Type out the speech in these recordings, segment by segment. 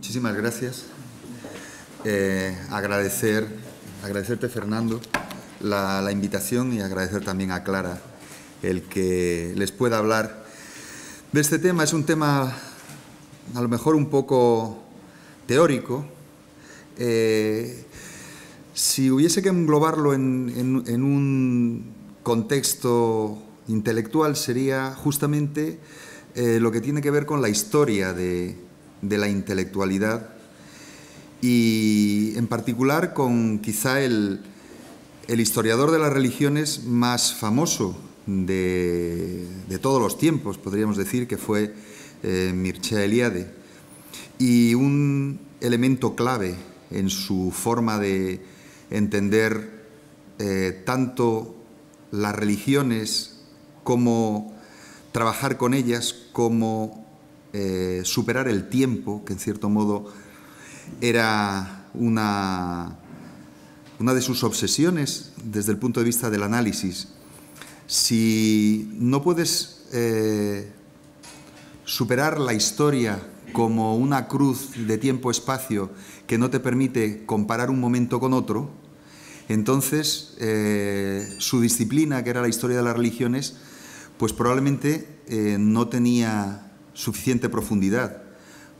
muchísimas gracias. Eh, agradecer, agradecerte Fernando la, invitación y agradecer también a Clara el que les pueda hablar de este tema. Es un tema a lo mejor un poco teórico. Eh, si hubiese que englobarlo en, un contexto intelectual sería justamente eh, lo que tiene que ver con la historia de, de la intelectualidad y en particular con quizá el, historiador de las religiones más famoso de, todos los tiempos, podríamos decir, que fue eh, Mircea Eliade. Y un elemento clave en su forma de entender eh, tanto las religiones como trabajar con ellas, como eh, superar el tiempo, que en cierto modo era una, una de sus obsesiones desde el punto de vista del análisis. Si no puedes eh, superar la historia como una cruz de tiempo-espacio que no te permite comparar un momento con otro, entonces eh, su disciplina, que era la historia de las religiones, pues probablemente no tenía suficiente profundidad,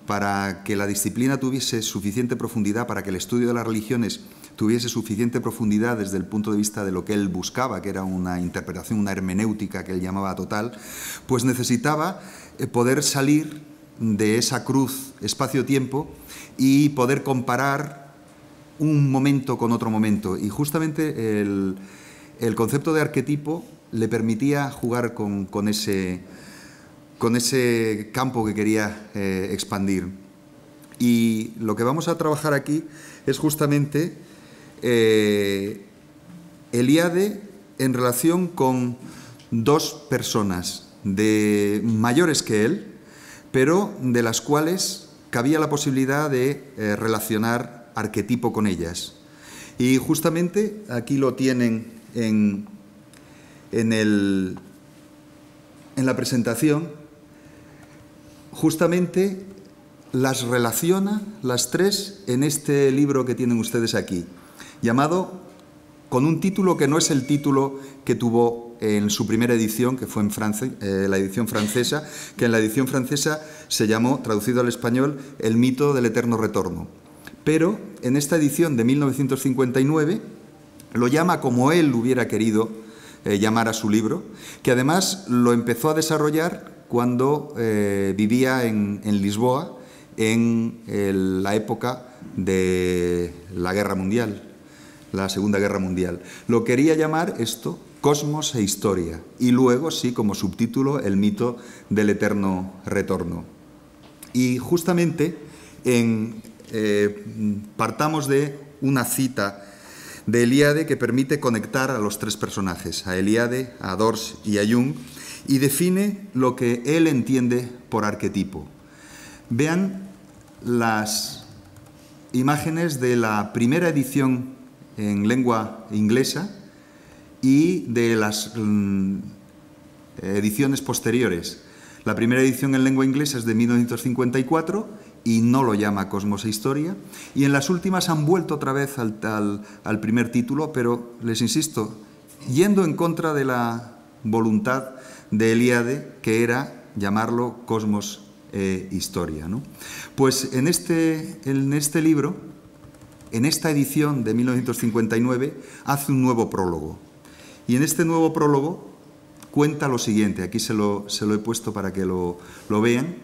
para que la disciplina tuviese suficiente profundidad, para que el estudio de las religiones tuviese suficiente profundidad desde el punto de vista de lo que él buscaba, que era una interpretación, una hermenéutica que él llamaba total, pues necesitaba eh, poder salir de esa cruz espacio-tiempo y poder comparar un momento con otro momento. Y justamente el, concepto de arquetipo le permitía jugar con ese con ese campo que quería eh, expandir. Y lo que vamos a trabajar aquí es justamente eh, Eliade en relación con dos personas de mayores que él, pero de las cuales cabía la posibilidad de eh, relacionar arquetipo con ellas. Y justamente aquí lo tienen en, en la presentación, justamente las relaciona las tres en este libro que tienen ustedes aquí, llamado con un título que no es el título que tuvo en su primera edición, que fue en eh, la edición francesa, que en la edición francesa se llamó, traducido al español, El mito del eterno retorno. Pero en esta edición de 1959 lo llama como él hubiera querido eh, llamar a su libro, que además lo empezó a desarrollar cuando eh, vivía en, Lisboa en eh, la época de la Guerra Mundial, la Segunda Guerra Mundial. Lo quería llamar esto Cosmos e Historia y luego, sí, como subtítulo, el mito del eterno retorno. Y justamente eh, partamos de una cita de Eliade que permite conectar a los tres personajes, a Eliade, a Dors y a Jung, y define lo que él entiende por arquetipo. Vean las imágenes de la primera edición en lengua inglesa y de las mm, ediciones posteriores. La primera edición en lengua inglesa es de 1954 y no lo llama Cosmos e Historia. Y en las últimas han vuelto otra vez al primer título, pero les insisto, yendo en contra de la voluntad de Eliade, que era llamarlo Cosmos eh, Historia. Pues en este, en este libro, en esta edición de 1959, hace un nuevo prólogo. Y en este nuevo prólogo cuenta lo siguiente, aquí se lo, se lo he puesto para que lo, lo vean,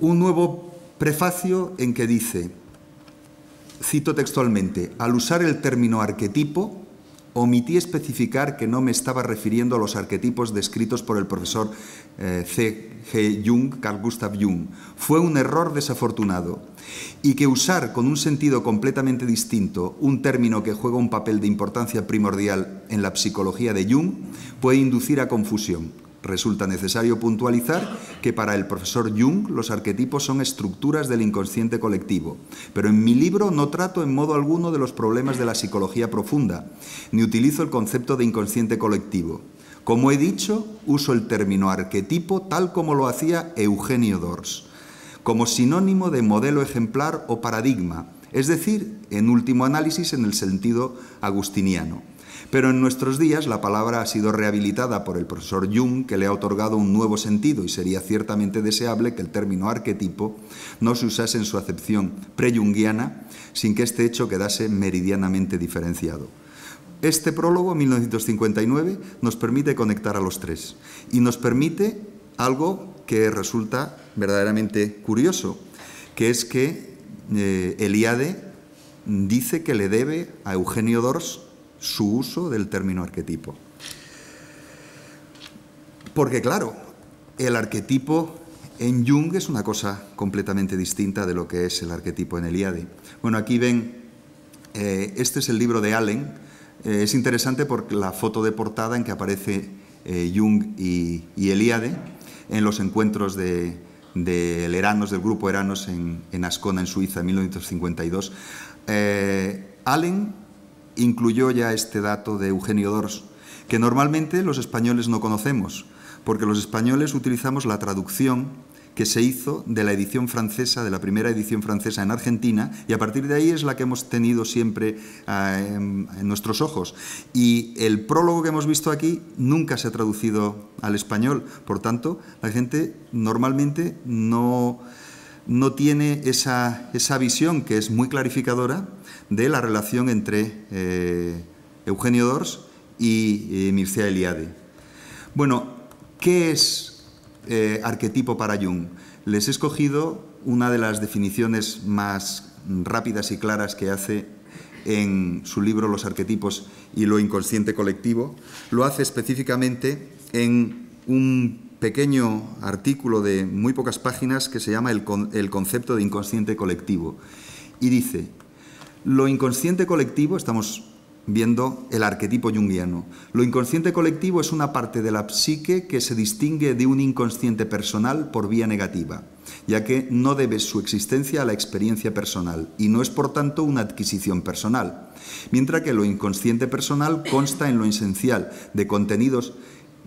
un nuevo prefacio en que dice, cito textualmente, al usar el término arquetipo, omití especificar que no me estaba refiriendo a los arquetipos descritos por el profesor eh, C. G. Jung, Carl Gustav Jung. Fue un error desafortunado. Y que usar con un sentido completamente distinto un término que juega un papel de importancia primordial en la psicología de Jung puede inducir a confusión. Resulta necesario puntualizar que para el profesor Jung los arquetipos son estructuras del inconsciente colectivo, pero en mi libro no trato en modo alguno de los problemas de la psicología profunda, ni utilizo el concepto de inconsciente colectivo. Como he dicho, uso el término arquetipo tal como lo hacía Eugenio Dors, como sinónimo de modelo ejemplar o paradigma, es decir, en último análisis en el sentido agustiniano. Pero en nuestros días la palabra ha sido rehabilitada por el profesor Jung, que le ha otorgado un nuevo sentido y sería ciertamente deseable que el término arquetipo no se usase en su acepción pre sin que este hecho quedase meridianamente diferenciado. Este prólogo, 1959, nos permite conectar a los tres y nos permite algo que resulta verdaderamente curioso, que es que eh, Eliade dice que le debe a Eugenio Dors su uso del término arquetipo. Porque claro, el arquetipo en Jung es una cosa completamente distinta de lo que es el arquetipo en Eliade. Bueno, aquí ven, eh, este es el libro de Allen. Eh, es interesante porque la foto de portada en que aparece eh, Jung y, y, Eliade en los encuentros de, del grupo Eranos en, en, Ascona, en Suiza, en 1952. Allen incluyó ya este dato de Eugenio Dors, que normalmente los españoles no conocemos, porque los españoles utilizamos la traducción que se hizo de la edición francesa, de la primera edición francesa en Argentina, y a partir de ahí es la que hemos tenido siempre ah, en nuestros ojos. Y el prólogo que hemos visto aquí nunca se ha traducido al español, por tanto, la gente normalmente no, no tiene esa, esa visión que es muy clarificadora de la relación entre eh, Eugenio Dors y eh, Mircea Eliade. Bueno, ¿qué es eh, arquetipo para Jung? Les he escogido una de las definiciones más rápidas y claras que hace en su libro Los arquetipos y lo inconsciente colectivo. Lo hace específicamente en un pequeño artículo de muy pocas páginas que se llama el concepto de inconsciente colectivo. Y dice, lo inconsciente colectivo, estamos viendo el arquetipo junguiano. Lo inconsciente colectivo es una parte de la psique que se distingue de un inconsciente personal por vía negativa, ya que no debe su existencia a la experiencia personal y no es por tanto una adquisición personal, mientras que lo inconsciente personal consta en lo esencial de contenidos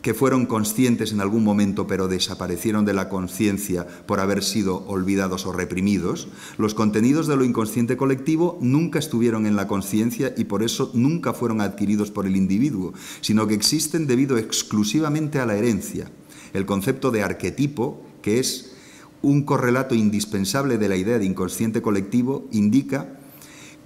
que fueron conscientes en algún momento pero desaparecieron de la conciencia por haber sido olvidados o reprimidos, los contenidos de lo inconsciente colectivo nunca estuvieron en la conciencia y por eso nunca fueron adquiridos por el individuo, sino que existen debido exclusivamente a la herencia. El concepto de arquetipo, que es un correlato indispensable de la idea de inconsciente colectivo, indica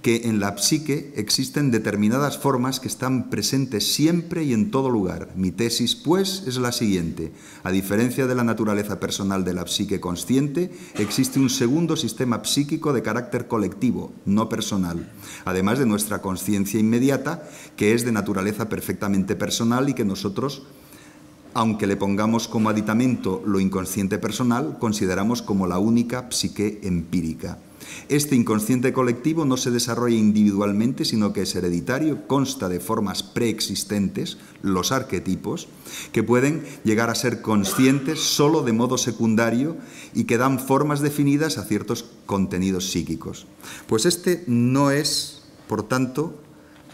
que en la psique existen determinadas formas que están presentes siempre y en todo lugar. Mi tesis, pues, es la siguiente. A diferencia de la naturaleza personal de la psique consciente, existe un segundo sistema psíquico de carácter colectivo, no personal, además de nuestra conciencia inmediata, que es de naturaleza perfectamente personal y que nosotros aunque le pongamos como aditamento lo inconsciente personal, consideramos como la única psique empírica. Este inconsciente colectivo no se desarrolla individualmente, sino que es hereditario, consta de formas preexistentes, los arquetipos, que pueden llegar a ser conscientes solo de modo secundario y que dan formas definidas a ciertos contenidos psíquicos. Pues este no es, por tanto,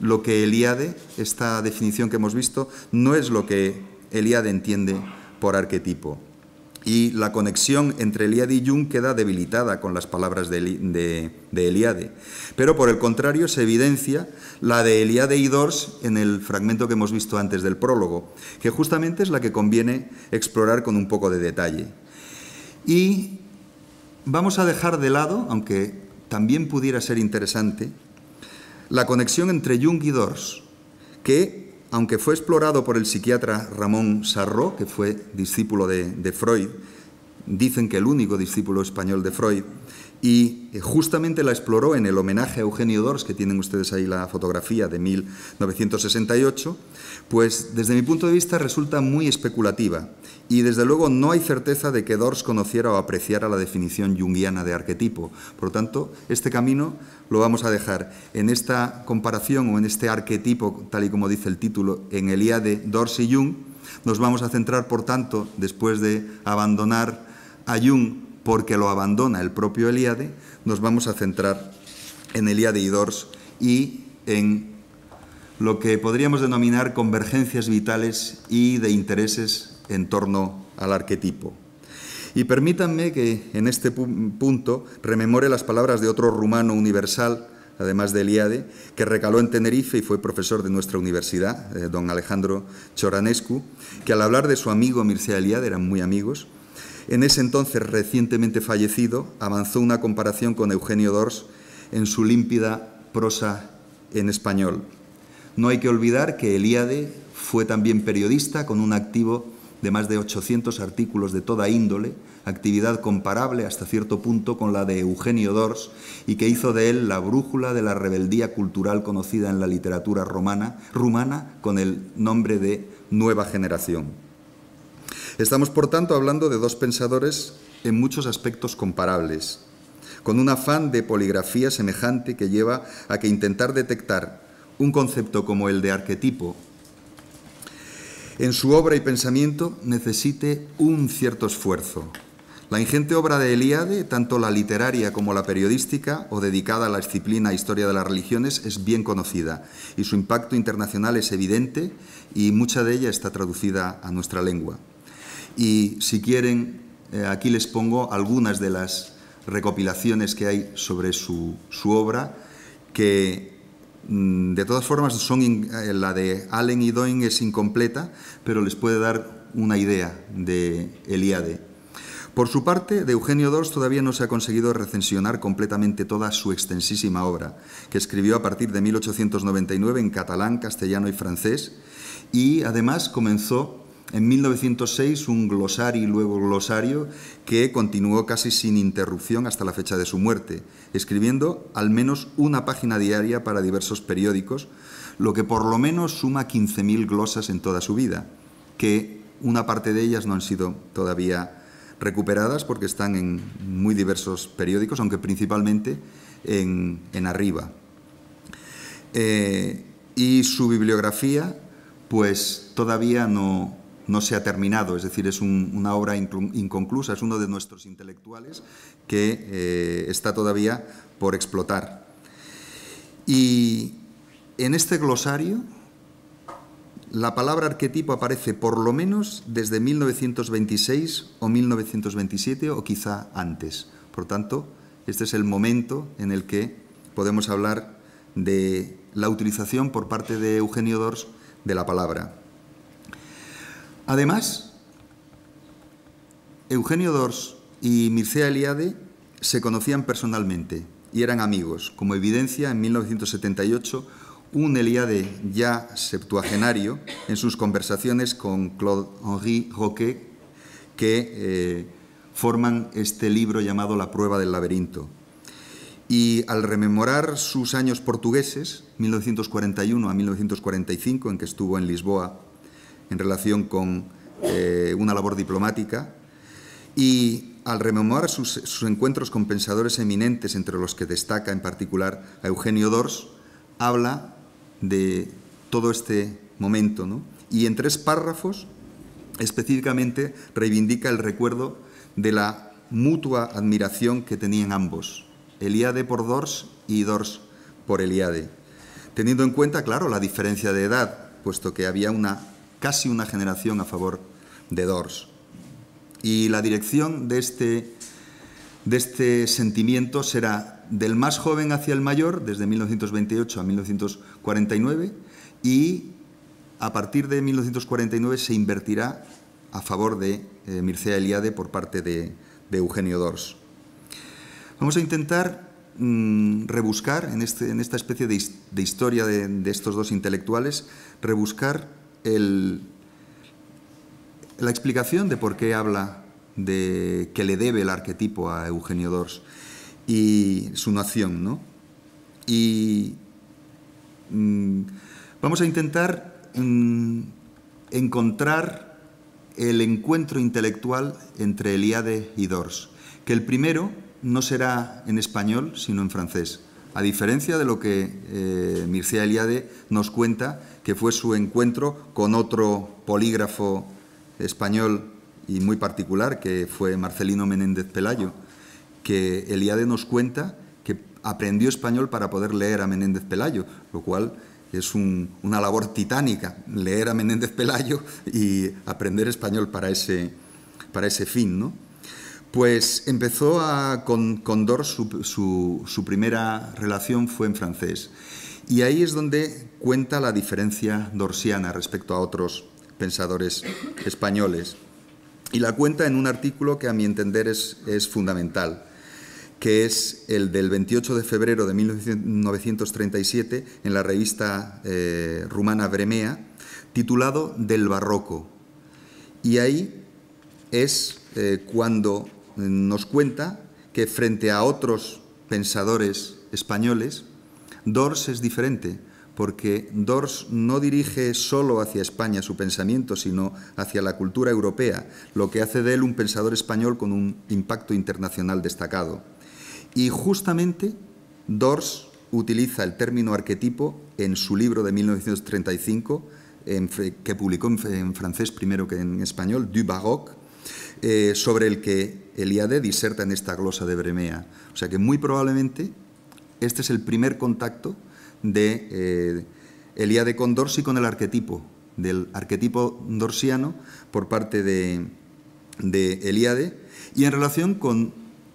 lo que Eliade, esta definición que hemos visto, no es lo que Eliade entiende por arquetipo y la conexión entre Eliade y Jung queda debilitada con las palabras de, Eliade. Pero por el contrario se evidencia la de Eliade y Dors en el fragmento que hemos visto antes del prólogo, que justamente es la que conviene explorar con un poco de detalle. Y vamos a dejar de lado, aunque también pudiera ser interesante, la conexión entre Jung y Dors, que aunque fue explorado por el psiquiatra Ramón Sarro, que fue discípulo de, de Freud, dicen que el único discípulo español de Freud, y eh, justamente la exploró en el homenaje a Eugenio Dors, que tienen ustedes ahí la fotografía de 1968, pues desde mi punto de vista resulta muy especulativa y desde luego no hay certeza de que Dors conociera o apreciara la definición junguiana de arquetipo. Por lo tanto, este camino lo vamos a dejar en esta comparación o en este arquetipo, tal y como dice el título, en el de Dors y Jung. Nos vamos a centrar, por tanto, después de abandonar a Jung porque lo abandona el propio Eliade, nos vamos a centrar en Eliade y Dors y en lo que podríamos denominar convergencias vitales y de intereses en torno al arquetipo. Y permítanme que en este punto rememore las palabras de otro rumano universal, además de Eliade, que recaló en Tenerife y fue profesor de nuestra universidad, eh, don Alejandro Choranescu, que al hablar de su amigo Mircea Eliade, eran muy amigos, en ese entonces recientemente fallecido, avanzó una comparación con Eugenio Dors en su límpida prosa en español. No hay que olvidar que Elíade fue también periodista con un activo de más de 800 artículos de toda índole, actividad comparable hasta cierto punto con la de Eugenio Dors y que hizo de él la brújula de la rebeldía cultural conocida en la literatura romana, rumana con el nombre de Nueva Generación. Estamos, por tanto, hablando de dos pensadores en muchos aspectos comparables, con un afán de poligrafía semejante que lleva a que intentar detectar un concepto como el de arquetipo en su obra y pensamiento necesite un cierto esfuerzo. La ingente obra de Eliade, tanto la literaria como la periodística, o dedicada a la disciplina e Historia de las Religiones, es bien conocida y su impacto internacional es evidente y mucha de ella está traducida a nuestra lengua. Y si quieren, eh, aquí les pongo algunas de las recopilaciones que hay sobre su, obra, que mm, de todas formas son eh, la de Allen y Doyne es incompleta, pero les puede dar una idea de Eliade. Por su parte, de Eugenio Dors todavía no se ha conseguido recensionar completamente toda su extensísima obra, que escribió a partir de 1899 en catalán, castellano y francés, y además comenzó en 1906 un glosario y luego glosario que continuó casi sin interrupción hasta la fecha de su muerte, escribiendo al menos una página diaria para diversos periódicos, lo que por lo menos suma 15.000 glosas en toda su vida, que una parte de ellas no han sido todavía recuperadas porque están en muy diversos periódicos, aunque principalmente en, arriba. Eh, y su bibliografía pues todavía no, no se ha terminado, es decir, es una obra inconclusa, es uno de nuestros intelectuales que eh, está todavía por explotar. Y en este glosario, la palabra arquetipo aparece por lo menos desde 1926 o 1927 o quizá antes. Por tanto, este es el momento en el que podemos hablar de la utilización por parte de Eugenio Dors de la palabra. Además, Eugenio Dors y Mircea Eliade se conocían personalmente y eran amigos. Como evidencia, en 1978, un Eliade ya septuagenario en sus conversaciones con Claude Henri Roquet, que eh, forman este libro llamado La prueba del laberinto. Y al rememorar sus años portugueses, 1941 a 1945, en que estuvo en Lisboa en relación con eh, una labor diplomática y al rememorar sus, encuentros con pensadores eminentes, entre los que destaca en particular a Eugenio Dors, habla de todo este momento y en tres párrafos específicamente reivindica el recuerdo de la mutua admiración que tenían ambos, Eliade por Dors y Dors por Eliade, teniendo en cuenta, claro, la diferencia de edad, puesto que había una casi una generación a favor de Dors. Y la dirección de este, de este sentimiento será del más joven hacia el mayor, desde 1928 a 1949, y a partir de 1949 se invertirá a favor de eh, Mircea Eliade por parte de, Eugenio Dors. Vamos a intentar mm, rebuscar este, en, esta especie de, historia de, de estos dos intelectuales, rebuscar la explicación de por qué habla de que le debe el arquetipo a Eugenio Dors y su nación, ¿no? Y mm, vamos a intentar mm, encontrar el encuentro intelectual entre Eliade y Dors, que el primero no será en español, sino en francés, a diferencia de lo que eh, Mircea Eliade nos cuenta que fue su encuentro con otro polígrafo español y muy particular, que fue Marcelino Menéndez Pelayo, que Eliade nos cuenta que aprendió español para poder leer a Menéndez Pelayo, lo cual es una labor titánica, leer a Menéndez Pelayo y aprender español para ese, para ese fin. ¿no? Pues empezó a, con Dor su, su primera relación fue en francés. Y ahí es donde cuenta la diferencia dorsiana respecto a otros pensadores españoles. Y la cuenta en un artículo que a mi entender es, es fundamental, que es el del 28 de febrero de 1937 en la revista eh, rumana Bremea, titulado Del Barroco. Y ahí es eh, cuando nos cuenta que frente a otros pensadores españoles, Dors es diferente, porque Dors no dirige solo hacia España su pensamiento, sino hacia la cultura europea, lo que hace de él un pensador español con un impacto internacional destacado. Y justamente Dors utiliza el término arquetipo en su libro de 1935, que publicó en, francés primero que en español, Du Baroque, eh, sobre el que Eliade diserta en esta glosa de Bremea. O sea que muy probablemente este es el primer contacto de eh, Elía de Condorsi con el arquetipo, del arquetipo dorsiano por parte de, de y en relación con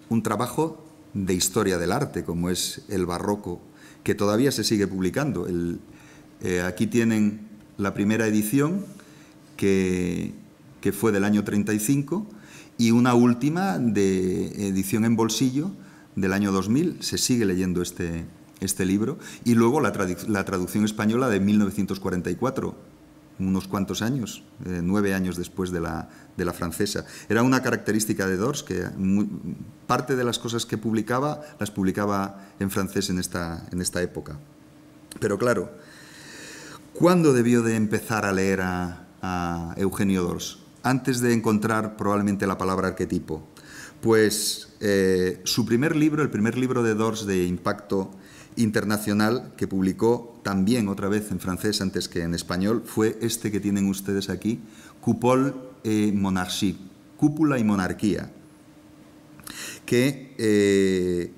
un trabajo de historia del arte, como es el barroco, que todavía se sigue publicando. Eh, aquí tienen la primera edición, que, que fue del año 35, y una última de edición en bolsillo del año 2000. Se sigue leyendo este, este libro, y luego la, traducción española de 1944, unos cuantos años, eh, nueve años después de la, francesa. Era una característica de Dors que parte de las cosas que publicaba las publicaba en francés en esta, en esta época. Pero claro, ¿cuándo debió de empezar a leer a, Eugenio Dors? Antes de encontrar probablemente la palabra arquetipo. Pues eh, su primer libro, el primer libro de Dors de impacto, internacional que publicó también otra vez en francés antes que en español fue este que tienen ustedes aquí, Coupole et Monarchie, Cúpula y Monarquía, que eh,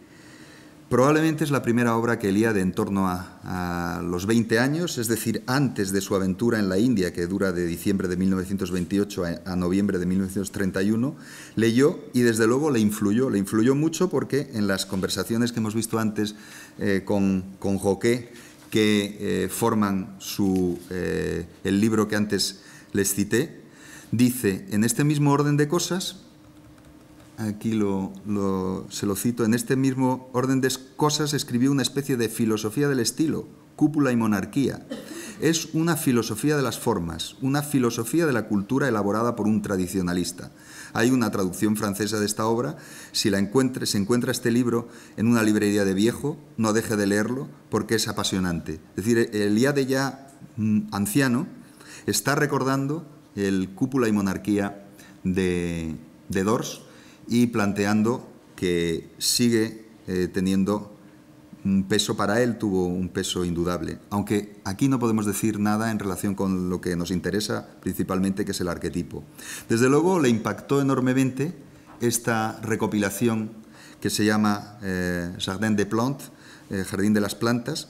Probablemente es la primera obra que de en torno a, los 20 años, es decir, antes de su aventura en la India, que dura de diciembre de 1928 a, noviembre de 1931, leyó y desde luego le influyó, le influyó mucho porque en las conversaciones que hemos visto antes eh, con, con que eh, forman su, eh, el libro que antes les cité, dice, en este mismo orden de cosas, aquí se lo cito, en este mismo orden de cosas escribió una especie de filosofía del estilo, cúpula y monarquía. Es una filosofía de las formas, una filosofía de la cultura elaborada por un tradicionalista. Hay una traducción francesa de esta obra. Si la encuentre, se encuentra este libro en una librería de viejo, no deje de leerlo porque es apasionante. Es decir, el ya de mm, ya anciano está recordando el cúpula y monarquía de, de Dors y planteando que sigue eh, teniendo un peso para él, tuvo un peso indudable. Aunque aquí no podemos decir nada en relación con lo que nos interesa principalmente, que es el arquetipo. Desde luego le impactó enormemente esta recopilación que se llama eh, Jardin de Plantes, eh, Jardín de las Plantas,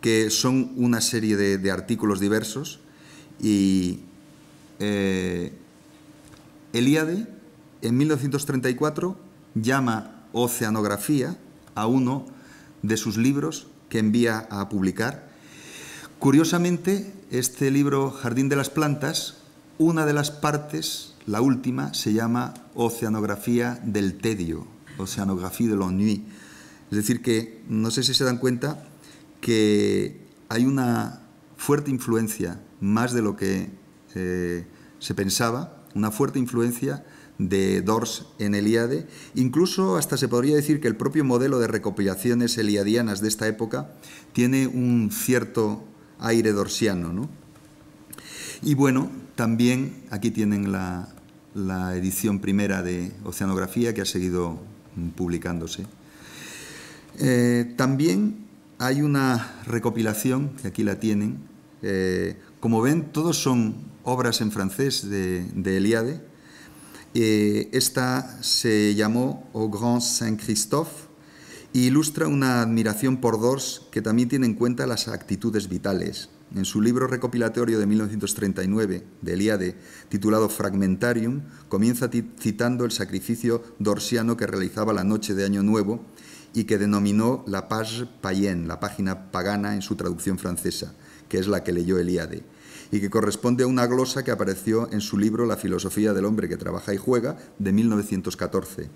que son una serie de, artículos diversos y eh, Elíade en 1934 llama Oceanografía a uno de sus libros que envía a publicar. Curiosamente, este libro Jardín de las Plantas, una de las partes, la última, se llama Oceanografía del Tedio, Oceanografía de l'ennui. Es decir, que no sé si se dan cuenta que hay una fuerte influencia, más de lo que eh, se pensaba, una fuerte influencia de Dors en Eliade. Incluso hasta se podría decir que el propio modelo de recopilaciones eliadianas de esta época tiene un cierto aire dorsiano. Y bueno, también aquí tienen la, edición primera de Oceanografía que ha seguido mm, publicándose. Eh, también hay una recopilación, que aquí la tienen. Eh, como ven, todos son obras en francés de, de Eliade, eh, esta se llamó Au oh Grand Saint-Christophe e ilustra una admiración por Dors que también tiene en cuenta las actitudes vitales. En su libro recopilatorio de 1939 de Eliade, titulado Fragmentarium, comienza citando el sacrificio dorsiano que realizaba la noche de Año Nuevo y que denominó la page payenne», la página pagana en su traducción francesa, que es la que leyó Eliade y que corresponde a una glosa que apareció en su libro La filosofía del hombre que trabaja y juega de 1914.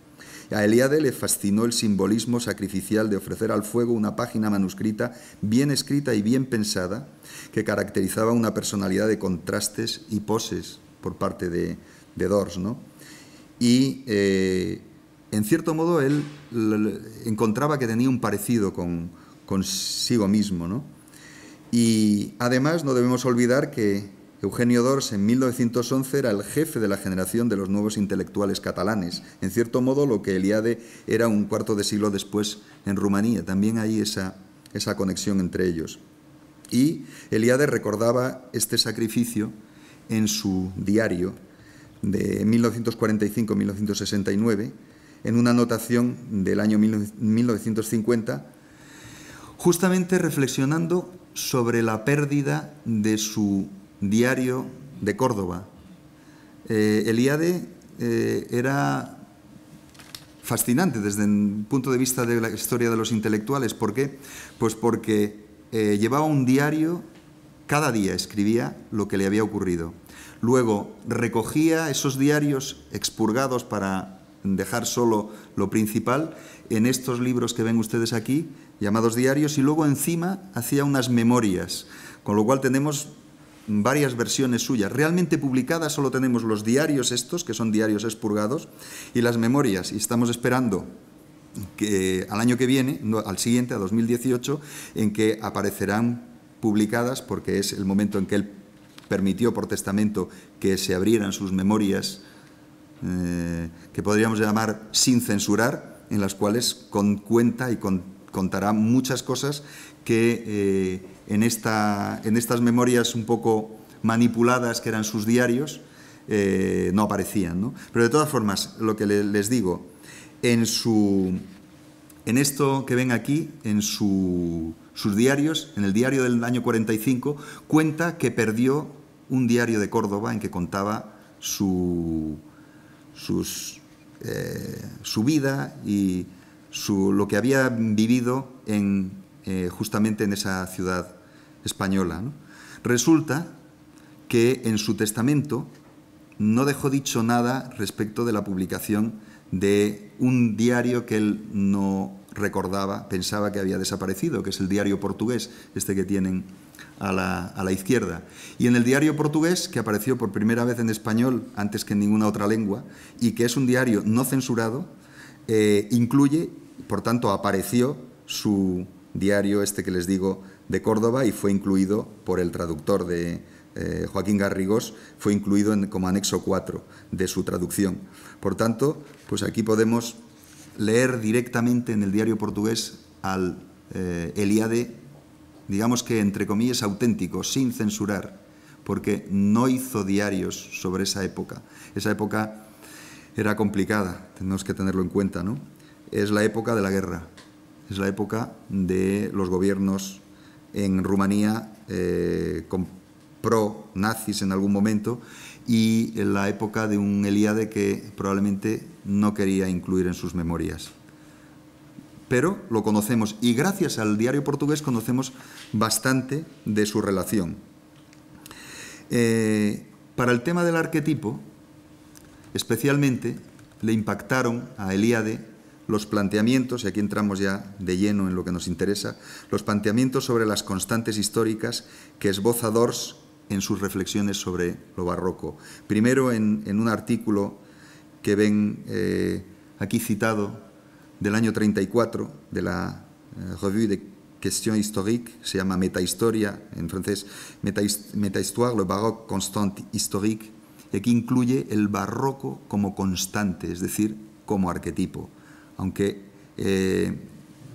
A Eliade le fascinó el simbolismo sacrificial de ofrecer al fuego una página manuscrita bien escrita y bien pensada que caracterizaba una personalidad de contrastes y poses por parte de, Dors. ¿no? Y eh, en cierto modo él encontraba que tenía un parecido con, consigo mismo. ¿no? Y además no debemos olvidar que Eugenio Dors en 1911 era el jefe de la generación de los nuevos intelectuales catalanes, en cierto modo lo que Eliade era un cuarto de siglo después en Rumanía, también hay esa, esa conexión entre ellos. Y Eliade recordaba este sacrificio en su diario de 1945-1969, en una anotación del año 1950, justamente reflexionando sobre la pérdida de su diario de Córdoba. Eh, Eliade eh, era fascinante desde el punto de vista de la historia de los intelectuales. ¿Por qué? Pues porque eh, llevaba un diario, cada día escribía lo que le había ocurrido. Luego recogía esos diarios expurgados para dejar solo lo principal en estos libros que ven ustedes aquí llamados diarios, y luego encima hacía unas memorias, con lo cual tenemos varias versiones suyas. Realmente publicadas solo tenemos los diarios estos, que son diarios expurgados, y las memorias, y estamos esperando que al año que viene, al siguiente, a 2018, en que aparecerán publicadas, porque es el momento en que él permitió por testamento que se abrieran sus memorias, eh, que podríamos llamar sin censurar, en las cuales con cuenta y con contará muchas cosas que eh, en, esta, en estas memorias un poco manipuladas que eran sus diarios eh, no aparecían. Pero de todas formas, lo que les digo, en, su, en esto que ven aquí, en su, sus diarios, en el diario del año 45, cuenta que perdió un diario de Córdoba en que contaba su, sus, eh, su vida y lo que había vivido en, eh, justamente en esa ciudad española. Resulta que en su testamento no dejó dicho nada respecto de la publicación de un diario que él no recordaba, pensaba que había desaparecido, que es el diario portugués, este que tienen a la, izquierda. Y en el diario portugués, que apareció por primera vez en español antes que en ninguna otra lengua, y que es un diario no censurado, eh, incluye por tanto, apareció su diario, este que les digo, de Córdoba y fue incluido por el traductor de eh, Joaquín Garrigós, fue incluido como anexo 4 de su traducción. Por tanto, pues aquí podemos leer directamente en el diario portugués al eh, Eliade, digamos que entre comillas auténtico, sin censurar, porque no hizo diarios sobre esa época. Esa época era complicada, tenemos que tenerlo en cuenta, ¿no? es la época de la guerra, es la época de los gobiernos en Rumanía eh, con pro-nazis en algún momento y la época de un Eliade que probablemente no quería incluir en sus memorias. Pero lo conocemos y gracias al diario portugués conocemos bastante de su relación. Eh, para el tema del arquetipo, especialmente le impactaron a Eliade los planteamientos, y aquí entramos ya de lleno en lo que nos interesa, los planteamientos sobre las constantes históricas que esboza Dors en sus reflexiones sobre lo barroco. Primero en, un artículo que ven eh, aquí citado del año 34 de la eh, Revue de Question Historique, se llama Metahistoria en francés, Metahistoire, le baroque constant historique, y aquí incluye el barroco como constante, es decir, como arquetipo aunque eh,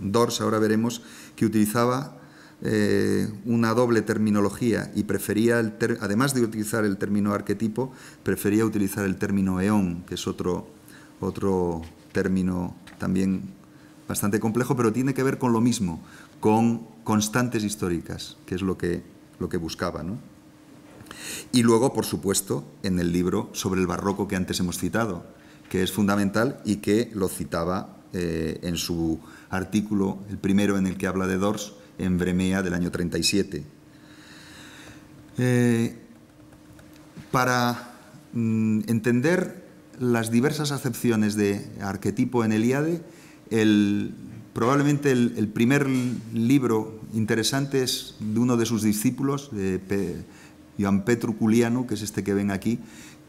Dors ahora veremos que utilizaba eh, una doble terminología y prefería, además de utilizar el término arquetipo, prefería utilizar el término eón, que es otro, término también bastante complejo, pero tiene que ver con lo mismo, con constantes históricas, que es lo que, lo que buscaba. Y luego, por supuesto, en el libro sobre el barroco que antes hemos citado, que es fundamental y que lo citaba eh, en su artículo, el primero en el que habla de Dors, en Bremea del año 37. Eh, para mm, entender las diversas acepciones de arquetipo en Eliade, probablemente el, primer libro interesante es de uno de sus discípulos, de Joan Culiano, que es este que ven aquí,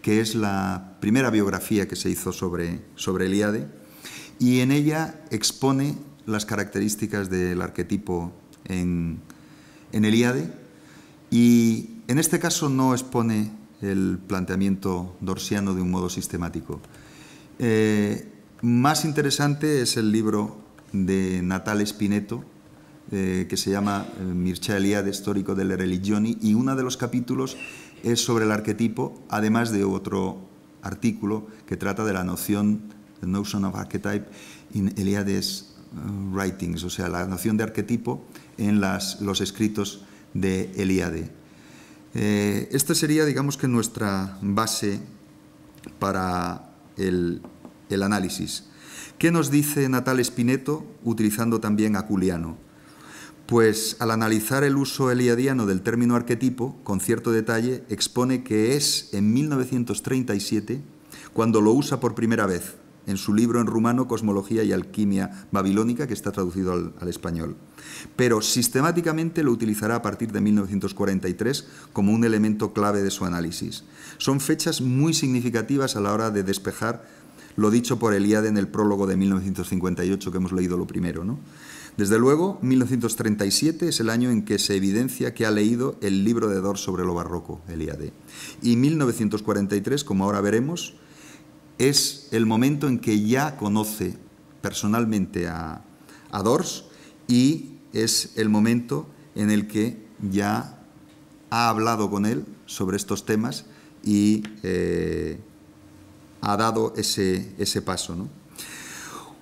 que es la primera biografía que se hizo sobre, sobre Eliade, y en ella expone las características del arquetipo en, en Eliade, y en este caso no expone el planteamiento dorsiano de un modo sistemático. Eh, más interesante es el libro de Natal Spineto, eh, que se llama eh, Mircea Eliade, histórico de la religión, y uno de los capítulos es sobre el arquetipo, además de otro artículo que trata de la noción, of archetype in Eliades uh, writings, o sea, la noción de arquetipo en los escritos de Eliade. Eh, esta sería, digamos que, nuestra base para el, el análisis. ¿Qué nos dice Natal Spineto utilizando también a Culiano? Pues al analizar el uso eliadiano del término arquetipo, con cierto detalle, expone que es en 1937 cuando lo usa por primera vez en su libro en rumano Cosmología y Alquimia Babilónica, que está traducido al, español. Pero sistemáticamente lo utilizará a partir de 1943 como un elemento clave de su análisis. Son fechas muy significativas a la hora de despejar lo dicho por Eliade en el prólogo de 1958, que hemos leído lo primero. ¿no? Desde luego, 1937 es el año en que se evidencia que ha leído el libro de Dors sobre lo barroco, el IAD. Y 1943, como ahora veremos, es el momento en que ya conoce personalmente a, a Dors y es el momento en el que ya ha hablado con él sobre estos temas y eh, ha dado ese, ese paso.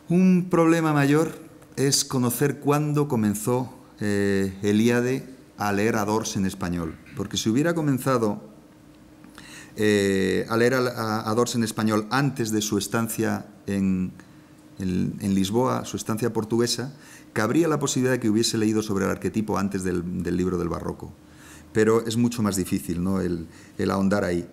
Un problema mayor es conocer cuándo comenzó eh, Elíade a leer a Dors en español, porque si hubiera comenzado eh, a leer a, a, en español antes de su estancia en, Lisboa, su estancia portuguesa, cabría la posibilidad de que hubiese leído sobre el arquetipo antes del, libro del barroco. Pero es mucho más difícil ¿no? el, el ahondar ahí.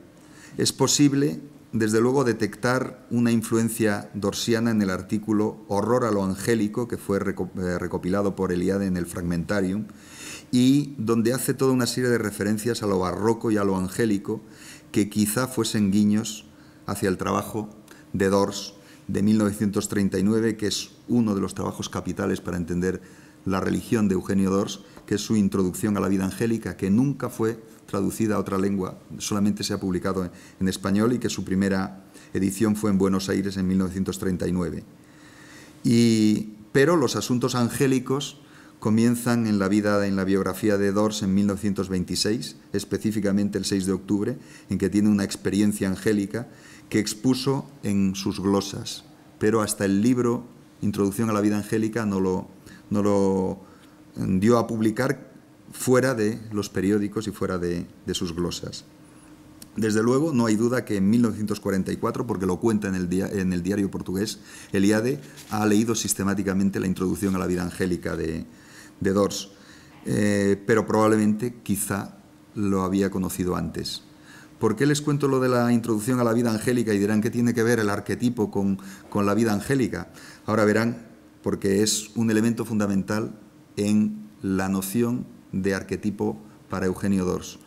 Es posible desde luego, detectar una influencia dorsiana en el artículo Horror a lo Angélico, que fue eh, recopilado por Eliade en el Fragmentarium, y donde hace toda una serie de referencias a lo barroco y a lo angélico, que quizá fuesen guiños hacia el trabajo de Dors de 1939, que es uno de los trabajos capitales para entender la religión de Eugenio Dors, que es su introducción a la vida angélica, que nunca fue traducida a otra lengua, solamente se ha publicado en, español y que su primera edición fue en Buenos Aires en 1939. pero los asuntos angélicos comienzan en la vida, en la biografía de Dors en 1926, específicamente el 6 de octubre, en que tiene una experiencia angélica que expuso en sus glosas, pero hasta el libro Introducción a la vida angélica no lo, no lo mm, dio a publicar fuera de los periódicos y fuera de, sus glosas. Desde luego, no hay duda que en 1944, porque lo cuenta en el, en el, diario portugués, Eliade ha leído sistemáticamente la introducción a la vida angélica de, Dors, eh, pero probablemente quizá lo había conocido antes. ¿Por qué les cuento lo de la introducción a la vida angélica y dirán qué tiene que ver el arquetipo con, con la vida angélica? Ahora verán, porque es un elemento fundamental en la noción de arquetipo para Eugenio Dors.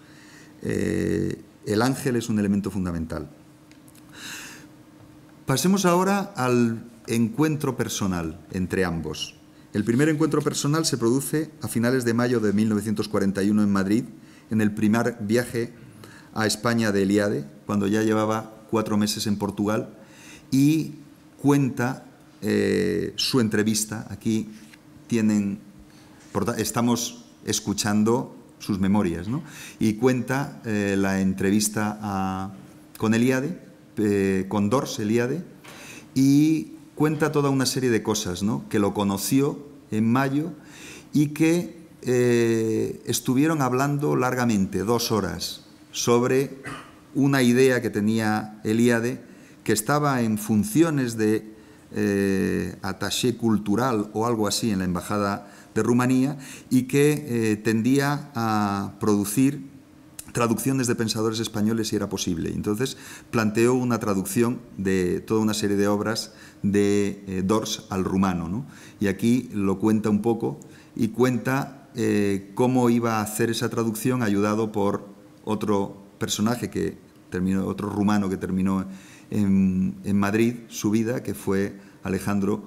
Eh, el ángel es un elemento fundamental. Pasemos ahora al encuentro personal entre ambos. El primer encuentro personal se produce a finales de mayo de 1941 en Madrid, en el primer viaje a España de Eliade, cuando ya llevaba cuatro meses en Portugal, y cuenta eh, su entrevista. Aquí tienen, estamos escuchando sus memorias. Y cuenta eh, la entrevista con Eliade, eh, con Dors Eliade, y cuenta toda una serie de cosas, que lo conoció en mayo y que eh, estuvieron hablando largamente, dos horas, sobre una idea que tenía Eliade, que estaba en funciones de attaché cultural o algo así en la Embajada de Rumanía y que eh, tendía a producir traducciones de pensadores españoles si era posible. Entonces planteó una traducción de toda una serie de obras de eh, Dors al rumano. Y aquí lo cuenta un poco y cuenta eh, cómo iba a hacer esa traducción ayudado por otro personaje que terminó, otro rumano que terminó en, Madrid su vida, que fue Alejandro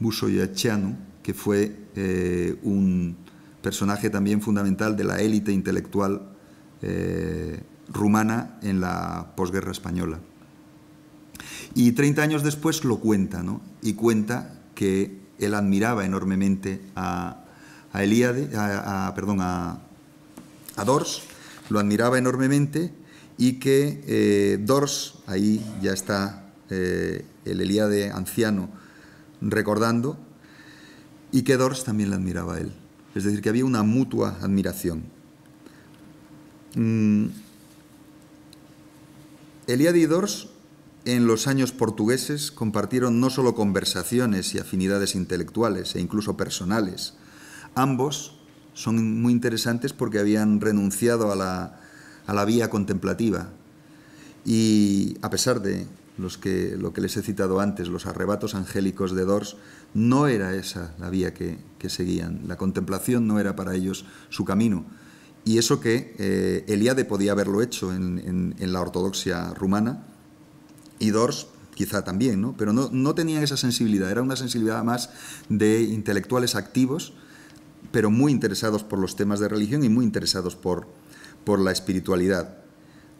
Busoyachiano que fue eh, un personaje también fundamental de la élite intelectual eh, rumana en la posguerra española. Y 30 años después lo cuenta, y cuenta que él admiraba enormemente a, perdón, a, Dors, lo admiraba enormemente y que eh, Dors, ahí ya está el Elíade anciano recordando, y que Dors también la admiraba a él. Es decir, que había una mutua admiración. Mm. y Dors en los años portugueses compartieron no solo conversaciones y afinidades intelectuales e incluso personales. Ambos son muy interesantes porque habían renunciado a la, vía contemplativa y a pesar de los que, lo que les he citado antes, los arrebatos angélicos de Dors, no era esa la vía que, seguían. La contemplación no era para ellos su camino. Y eso que eh, Eliade podía haberlo hecho en, la ortodoxia rumana, y Dors quizá también, ¿no? pero no, tenía esa sensibilidad, era una sensibilidad más de intelectuales activos, pero muy interesados por los temas de religión y muy interesados por, por la espiritualidad.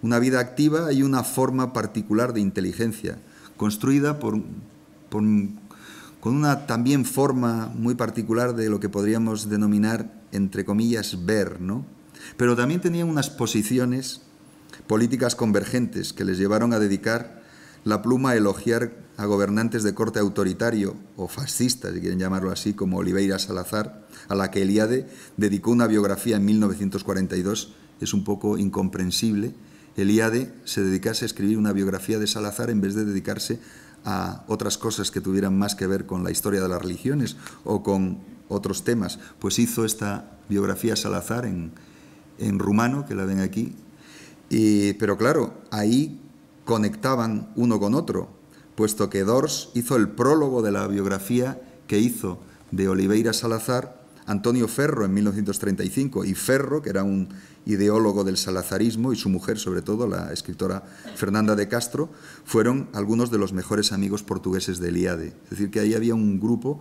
Una vida activa y una forma particular de inteligencia, construida por, por con una también forma muy particular de lo que podríamos denominar, entre comillas, ver, ¿no? Pero también tenían unas posiciones políticas convergentes que les llevaron a dedicar la pluma a elogiar a gobernantes de corte autoritario o fascista, si quieren llamarlo así, como Oliveira Salazar, a la que Eliade dedicó una biografía en 1942. Es un poco incomprensible. Eliade se dedicase a escribir una biografía de Salazar en vez de dedicarse a otras cosas que tuvieran más que ver con la historia de las religiones o con otros temas, pues hizo esta biografía Salazar en, rumano, que la ven aquí, pero claro, ahí conectaban uno con otro, puesto que Dors hizo el prólogo de la biografía que hizo de Oliveira Salazar Antonio Ferro en 1935, y Ferro, que era un ideólogo del salazarismo, y su mujer, sobre todo, la escritora Fernanda de Castro, fueron algunos de los mejores amigos portugueses de Eliade. Es decir, que ahí había un grupo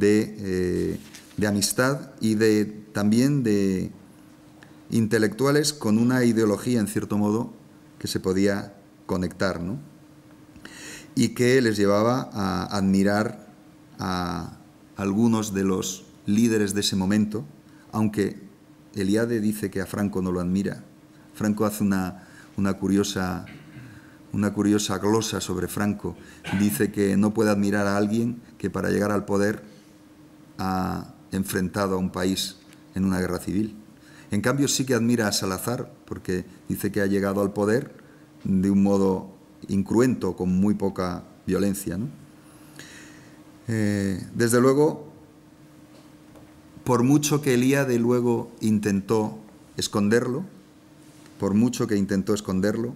eh, de, amistad y de, también de intelectuales con una ideología, en cierto modo, que se podía conectar, y que les llevaba a admirar a algunos de los líderes de ese momento, aunque Eliade dice que a Franco no lo admira. Franco hace una, curiosa, una curiosa glosa sobre Franco. Dice que no puede admirar a alguien que para llegar al poder ha enfrentado a un país en una guerra civil. En cambio sí que admira a Salazar porque dice que ha llegado al poder de un modo incruento, con muy poca violencia. Eh, desde luego, por mucho que Eliade luego intentó esconderlo, por mucho que intentó esconderlo,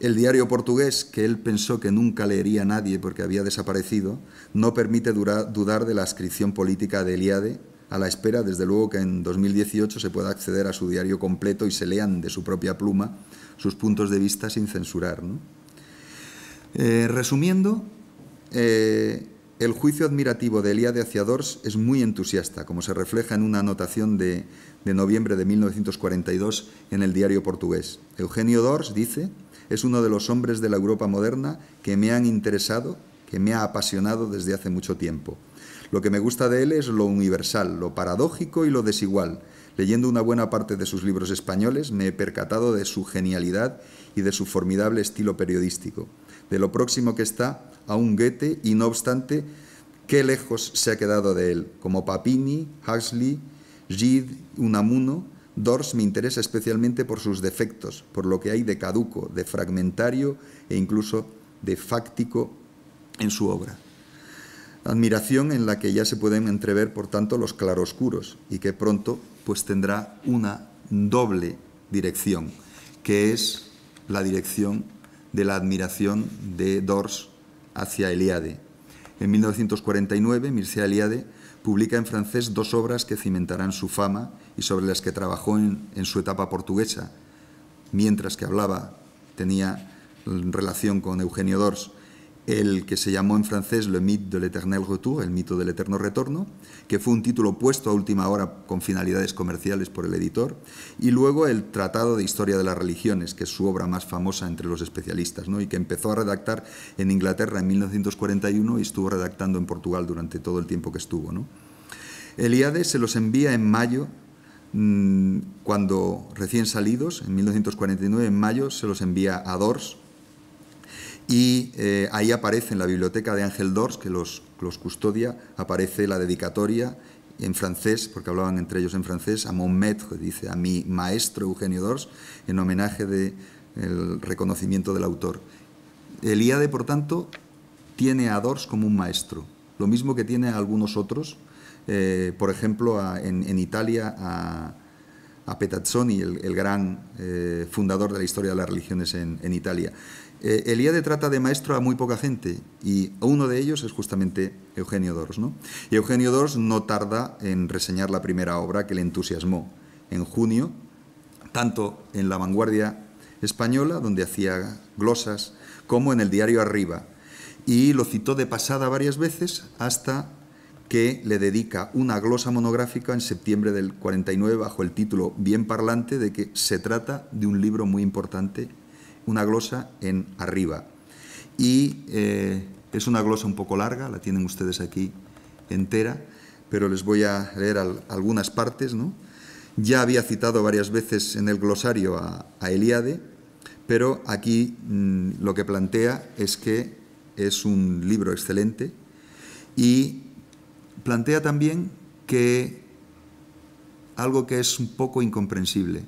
el diario portugués, que él pensó que nunca leería a nadie porque había desaparecido, no permite dudar de la ascripción política de Eliade, a la espera, desde luego, que en 2018 se pueda acceder a su diario completo y se lean de su propia pluma sus puntos de vista sin censurar. Eh, resumiendo, eh, el juicio admirativo de Elías de Dors es muy entusiasta, como se refleja en una anotación de, de noviembre de 1942 en el diario portugués. Eugenio Dors dice, es uno de los hombres de la Europa moderna que me han interesado, que me ha apasionado desde hace mucho tiempo. Lo que me gusta de él es lo universal, lo paradójico y lo desigual. Leyendo una buena parte de sus libros españoles me he percatado de su genialidad y de su formidable estilo periodístico de lo próximo que está a un Goethe y no obstante qué lejos se ha quedado de él, como Papini, Huxley, Gide, Unamuno. Dors me interesa especialmente por sus defectos, por lo que hay de caduco, de fragmentario e incluso de fáctico en su obra. Admiración en la que ya se pueden entrever, por tanto, los claroscuros y que pronto pues tendrá una doble dirección, que es la dirección de la admiración de Dors hacia Eliade. En 1949, Mircea Eliade publica en francés dos obras que cimentarán su fama y sobre las que trabajó en, su etapa portuguesa. Mientras que hablaba, tenía relación con Eugenio Dors, el que se llamó en francés Le mythe de l'Eternel retour, el mito del eterno retorno, que fue un título puesto a última hora con finalidades comerciales por el editor, y luego el Tratado de Historia de las Religiones, que es su obra más famosa entre los especialistas, ¿no? y que empezó a redactar en Inglaterra en 1941 y estuvo redactando en Portugal durante todo el tiempo que estuvo. ¿no? Eliade se los envía en mayo mm, cuando recién salidos, en 1949, en mayo, se los envía a Dors, y eh, ahí aparece en la biblioteca de Ángel Dors, que los, custodia, aparece la dedicatoria en francés, porque hablaban entre ellos en francés, a mon maître, dice, a mi maestro Eugenio Dors, en homenaje del de reconocimiento del autor. El IADE, por tanto, tiene a Dors como un maestro, lo mismo que tiene a algunos otros, eh, por ejemplo, en, Italia a, a Petazzoni, el, gran eh, fundador de la historia de las religiones en, en Italia. Eh, trata de maestro a muy poca gente y uno de ellos es justamente Eugenio Dors. ¿no? Y Eugenio Dors no tarda en reseñar la primera obra que le entusiasmó. En junio, tanto en La Vanguardia Española, donde hacía glosas, como en el diario Arriba. Y lo citó de pasada varias veces hasta que le dedica una glosa monográfica en septiembre del 49 bajo el título bien parlante de que se trata de un libro muy importante una glosa en arriba. Y eh, es una glosa un poco larga, la tienen ustedes aquí entera, pero les voy a leer algunas partes. ¿no? Ya había citado varias veces en el glosario a, Eliade, pero aquí mm, lo que plantea es que es un libro excelente y plantea también que algo que es un poco incomprensible,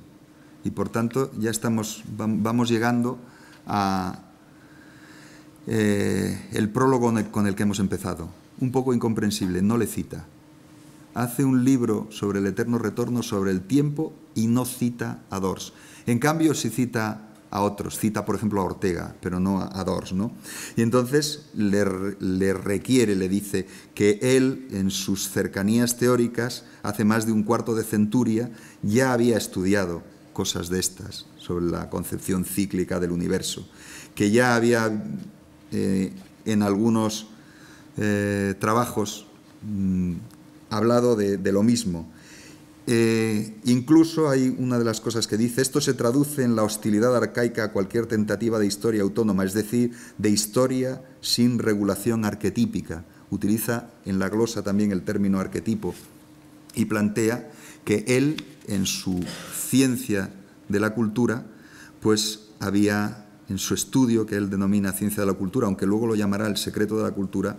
y por tanto ya estamos, vamos llegando a eh, el prólogo con el, que hemos empezado. Un poco incomprensible, no le cita. Hace un libro sobre el eterno retorno, sobre el tiempo, y no cita a Dors. En cambio, si cita a otros. Cita, por ejemplo, a Ortega, pero no a Dors, ¿no? Y entonces le, requiere, le dice que él, en sus cercanías teóricas, hace más de un cuarto de centuria, ya había estudiado cosas de estas, sobre la concepción cíclica del universo, que ya había eh, en algunos eh, trabajos mm, hablado de, lo mismo. Eh, incluso hay una de las cosas que dice, esto se traduce en la hostilidad arcaica a cualquier tentativa de historia autónoma, es decir, de historia sin regulación arquetípica. Utiliza en la glosa también el término arquetipo y plantea que él en su ciencia de la cultura, pues había en su estudio que él denomina ciencia de la cultura, aunque luego lo llamará el secreto de la cultura,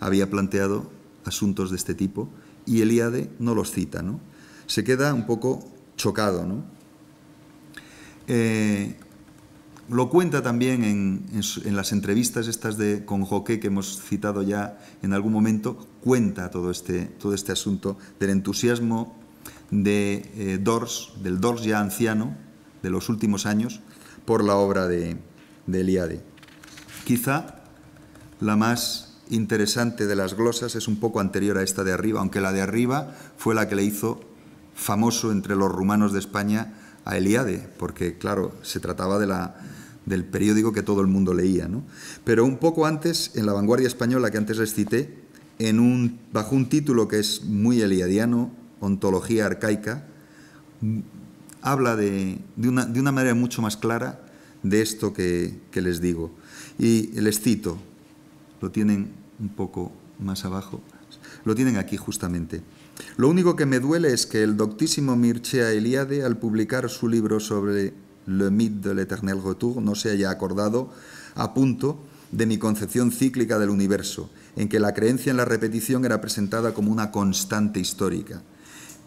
había planteado asuntos de este tipo y Eliade no los cita. ¿no? Se queda un poco chocado. ¿no? Eh, lo cuenta también en, las entrevistas estas de con Joque que hemos citado ya en algún momento, cuenta todo este, todo este asunto del entusiasmo de eh, Dors, del Dors ya anciano de los últimos años, por la obra de, de Eliade. Quizá la más interesante de las glosas es un poco anterior a esta de arriba, aunque la de arriba fue la que le hizo famoso entre los rumanos de España a Eliade, porque claro, se trataba de la, del periódico que todo el mundo leía. ¿no? Pero un poco antes, en la vanguardia española que antes les cité, bajo un título que es muy eliadiano, ontología arcaica, habla de, una, manera mucho más clara de esto que, que les digo. Y les cito, lo tienen un poco más abajo, lo tienen aquí justamente. Lo único que me duele es que el doctísimo Mircea Eliade, al publicar su libro sobre Le mythe de l'éternel retour, no se haya acordado a punto de mi concepción cíclica del universo, en que la creencia en la repetición era presentada como una constante histórica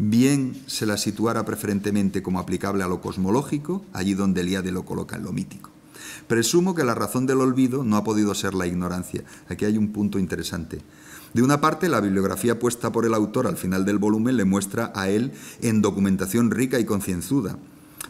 bien se la situara preferentemente como aplicable a lo cosmológico, allí donde Eliade lo coloca en lo mítico. Presumo que la razón del olvido no ha podido ser la ignorancia. Aquí hay un punto interesante. De una parte, la bibliografía puesta por el autor al final del volumen le muestra a él en documentación rica y concienzuda,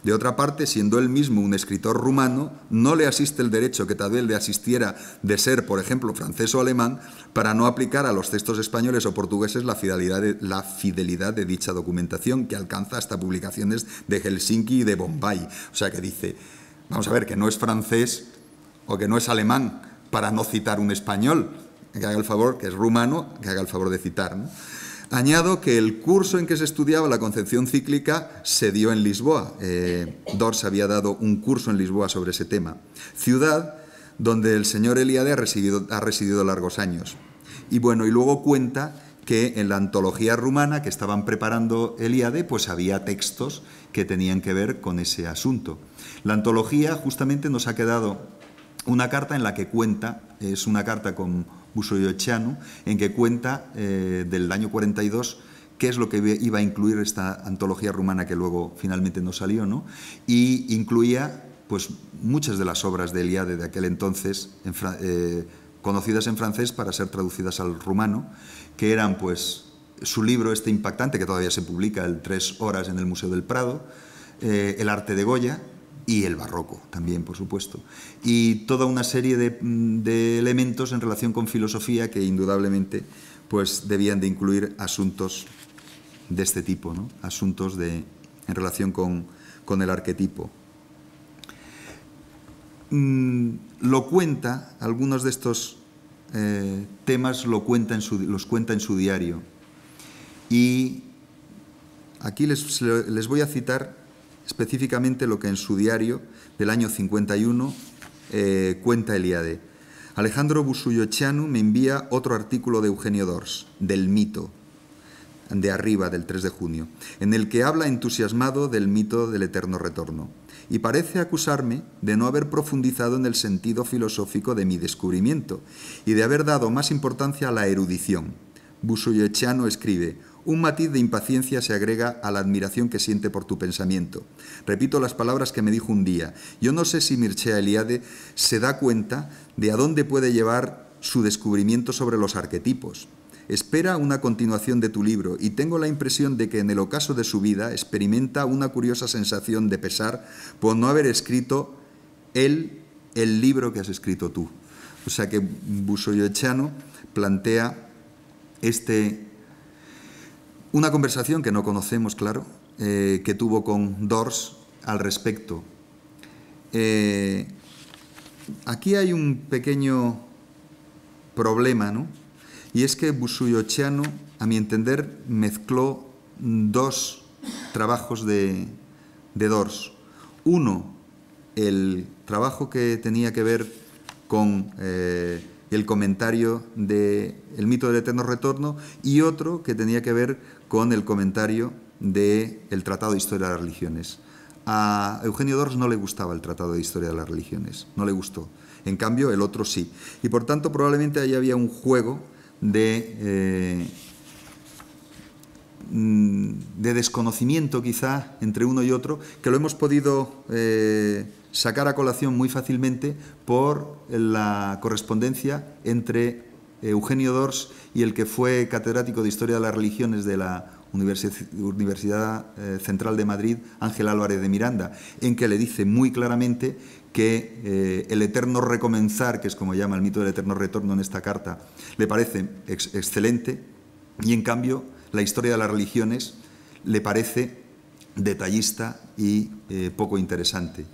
de otra parte, siendo él mismo un escritor rumano, no le asiste el derecho que tal le asistiera de ser, por ejemplo, francés o alemán, para no aplicar a los textos españoles o portugueses la fidelidad de, la fidelidad de dicha documentación que alcanza hasta publicaciones de Helsinki y de Bombay. O sea que dice, vamos a ver, que no es francés o que no es alemán, para no citar un español, que haga el favor, que es rumano, que haga el favor de citar. Añado que el curso en que se estudiaba la concepción cíclica se dio en Lisboa. Eh, Dors había dado un curso en Lisboa sobre ese tema, ciudad donde el señor Eliade ha residido, ha residido largos años. Y bueno, y luego cuenta que en la antología rumana que estaban preparando Eliade, pues había textos que tenían que ver con ese asunto. La antología justamente nos ha quedado una carta en la que cuenta, es una carta con Busoyocheanu, en que cuenta eh, del año 42 qué es lo que iba a incluir esta antología rumana que luego finalmente no salió, ¿no? Y incluía pues muchas de las obras de Eliade de aquel entonces, eh, conocidas en francés para ser traducidas al rumano, que eran pues su libro este impactante que todavía se publica, el Tres horas en el Museo del Prado, eh, El arte de Goya, y el barroco también, por supuesto. Y toda una serie mm, de, elementos en relación con filosofía que indudablemente pues, debían de incluir asuntos de este tipo, asuntos de, en relación con, el arquetipo. Mm, lo cuenta, algunos de estos eh, temas lo los cuenta en su diario. Y aquí les, les voy a citar específicamente lo que en su diario del año 51 eh, cuenta Eliade. Alejandro Busuyochanu me envía otro artículo de Eugenio Dors, del mito, de arriba del 3 de junio, en el que habla entusiasmado del mito del eterno retorno, y parece acusarme de no haber profundizado en el sentido filosófico de mi descubrimiento y de haber dado más importancia a la erudición. Busuyochano escribe, un matiz de impaciencia se agrega a la admiración que siente por tu pensamiento. Repito las palabras que me dijo un día. Yo no sé si Mircea Eliade se da cuenta de a dónde puede llevar su descubrimiento sobre los arquetipos. Espera una continuación de tu libro y tengo la impresión de que en el ocaso de su vida experimenta una curiosa sensación de pesar por no haber escrito él el libro que has escrito tú. O sea que Echano plantea este una conversación que no conocemos, claro, eh, que tuvo con Dors al respecto. Eh, aquí hay un pequeño problema, ¿no? Y es que Busuyochiano, a mi entender, mezcló dos trabajos de, Dors. Uno, el trabajo que tenía que ver con eh, el comentario del el mito del eterno retorno y otro que tenía que ver con el comentario del el Tratado de Historia de las Religiones. A Eugenio Dors no le gustaba el Tratado de Historia de las Religiones, no le gustó. En cambio, el otro sí. Y por tanto, probablemente ahí había un juego de, eh, de desconocimiento, quizá, entre uno y otro, que lo hemos podido eh, sacar a colación muy fácilmente por la correspondencia entre eh, Eugenio Dors y el que fue catedrático de Historia de las Religiones de la Universidad eh, Central de Madrid, Ángel Álvarez de Miranda, en que le dice muy claramente que eh, el eterno recomenzar, que es como llama el mito del eterno retorno en esta carta, le parece excelente y en cambio la historia de las religiones le parece detallista y poco interesante.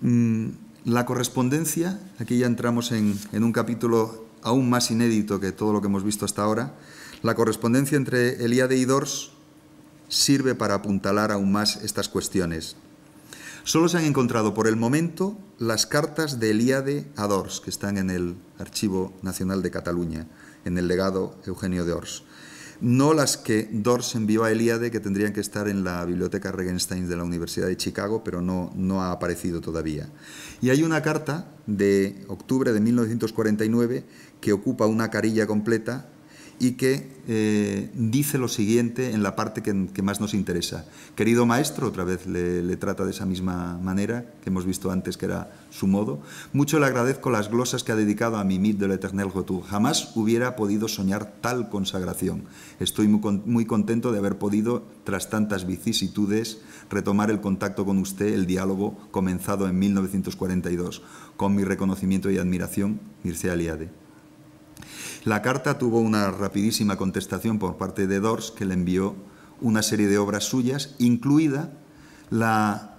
Mm, la correspondencia, aquí ya entramos en, un capítulo aún más inédito que todo lo que hemos visto hasta ahora. La correspondencia entre Elíade y Dors sirve para apuntalar aún más estas cuestiones. Solo se han encontrado por el momento las cartas de Elíade a Dors, que están en el Archivo Nacional de Cataluña, en el legado Eugenio de Ors no las que Dors envió a Eliade, que tendrían que estar en la biblioteca Regenstein de la Universidad de Chicago, pero no, no ha aparecido todavía. Y hay una carta de octubre de 1949 que ocupa una carilla completa y que eh, dice lo siguiente en la parte que, más nos interesa. Querido maestro, otra vez le, trata de esa misma manera que hemos visto antes que era su modo, mucho le agradezco las glosas que ha dedicado a mi mit de l'Eternel Jamás hubiera podido soñar tal consagración. Estoy muy, muy contento de haber podido, tras tantas vicisitudes, retomar el contacto con usted, el diálogo comenzado en 1942, con mi reconocimiento y admiración, Mircea Eliade. La carta tuvo una rapidísima contestación por parte de Dors, que le envió una serie de obras suyas, incluida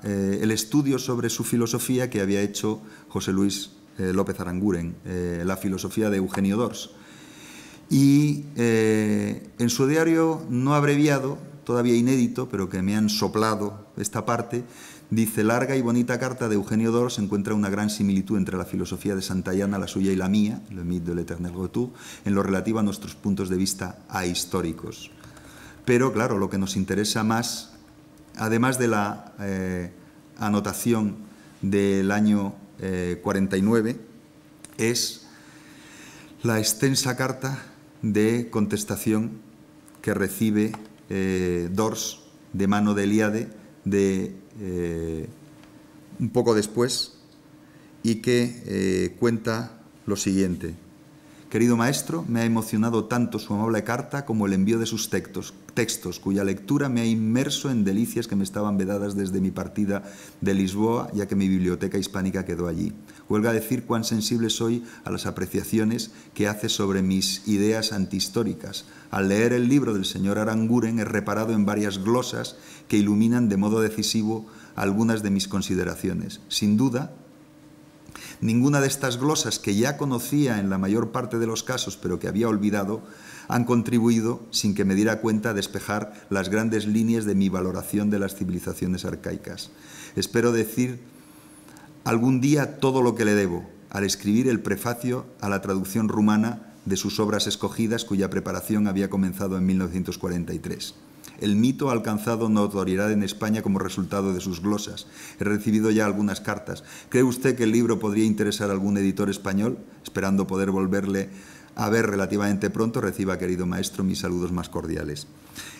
eh, el estudio sobre su filosofía que había hecho José Luis eh, López Aranguren, eh, la filosofía de Eugenio Dors. Y en su diario no abreviado, todavía inédito, pero que me han soplado esta parte, Dice, larga y bonita carta de Eugenio Dors, encuentra una gran similitud entre la filosofía de Santayana, la suya y la mía, Le mythe de l'éternel retour, en lo relativo a nuestros puntos de vista históricos. Pero claro, lo que nos interesa más, además de la eh, anotación del año 49, eh, es la extensa carta de contestación que recibe eh, Dors de mano de Eliade de eh, un poco después y que eh, cuenta lo siguiente. Querido maestro, me ha emocionado tanto su amable carta como el envío de sus textos, textos, cuya lectura me ha inmerso en delicias que me estaban vedadas desde mi partida de Lisboa, ya que mi biblioteca hispánica quedó allí. Huelga decir cuán sensible soy a las apreciaciones que hace sobre mis ideas antihistóricas. Al leer el libro del señor Aranguren he reparado en varias glosas que iluminan de modo decisivo algunas de mis consideraciones. Sin duda, Ninguna de estas glosas que ya conocía en la mayor parte de los casos, pero que había olvidado, han contribuido, sin que me diera cuenta, a despejar las grandes líneas de mi valoración de las civilizaciones arcaicas. Espero decir algún día todo lo que le debo al escribir el prefacio a la traducción rumana de sus obras escogidas cuya preparación había comenzado en 1943 el mito ha alcanzado notoriedad en España como resultado de sus glosas. He recibido ya algunas cartas. ¿Cree usted que el libro podría interesar a algún editor español? Esperando poder volverle a ver relativamente pronto, reciba, querido maestro, mis saludos más cordiales.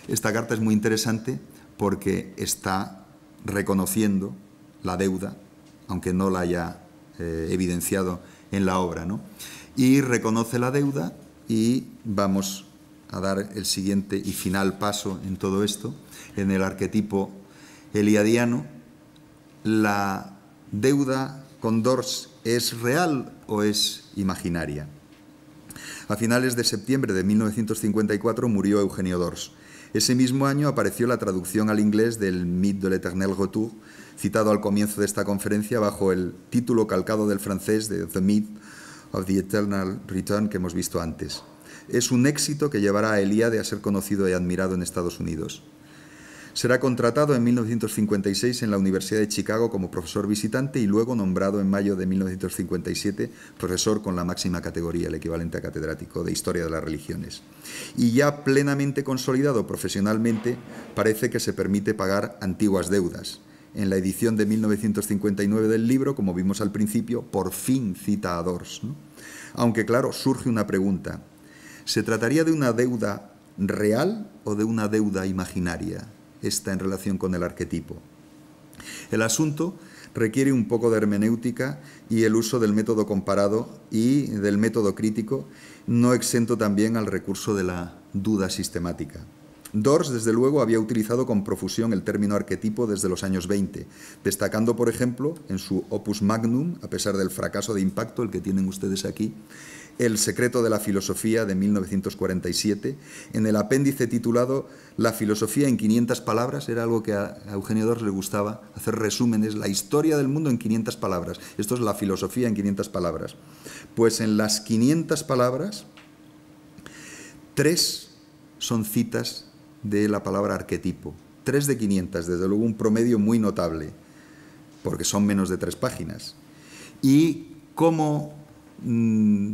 Esta carta es muy interesante porque está reconociendo la deuda, aunque no la haya eh, evidenciado en la obra, ¿no? Y reconoce la deuda y vamos a dar el siguiente y final paso en todo esto, en el arquetipo eliadiano, la deuda con Dors es real o es imaginaria. A finales de septiembre de 1954 murió Eugenio Dors. Ese mismo año apareció la traducción al inglés del Mythe de l'Eternel Retour, citado al comienzo de esta conferencia bajo el título calcado del francés de The Myth of the Eternal Return que hemos visto antes es un éxito que llevará a Eliade a ser conocido y admirado en Estados Unidos. Será contratado en 1956 en la Universidad de Chicago como profesor visitante y luego nombrado en mayo de 1957 profesor con la máxima categoría, el equivalente a catedrático de Historia de las Religiones. Y ya plenamente consolidado profesionalmente, parece que se permite pagar antiguas deudas. En la edición de 1959 del libro, como vimos al principio, por fin cita a Dors. Aunque claro, surge una pregunta. ¿Se trataría de una deuda real o de una deuda imaginaria, esta en relación con el arquetipo? El asunto requiere un poco de hermenéutica y el uso del método comparado y del método crítico, no exento también al recurso de la duda sistemática. Dors, desde luego, había utilizado con profusión el término arquetipo desde los años 20, destacando, por ejemplo, en su opus magnum, a pesar del fracaso de impacto, el que tienen ustedes aquí, el secreto de la filosofía de 1947, en el apéndice titulado La filosofía en 500 palabras, era algo que a Eugenio Dors le gustaba hacer resúmenes, la historia del mundo en 500 palabras. Esto es la filosofía en 500 palabras. Pues en las 500 palabras, tres son citas de la palabra arquetipo. Tres de 500, desde luego un promedio muy notable, porque son menos de tres páginas. Y cómo mm,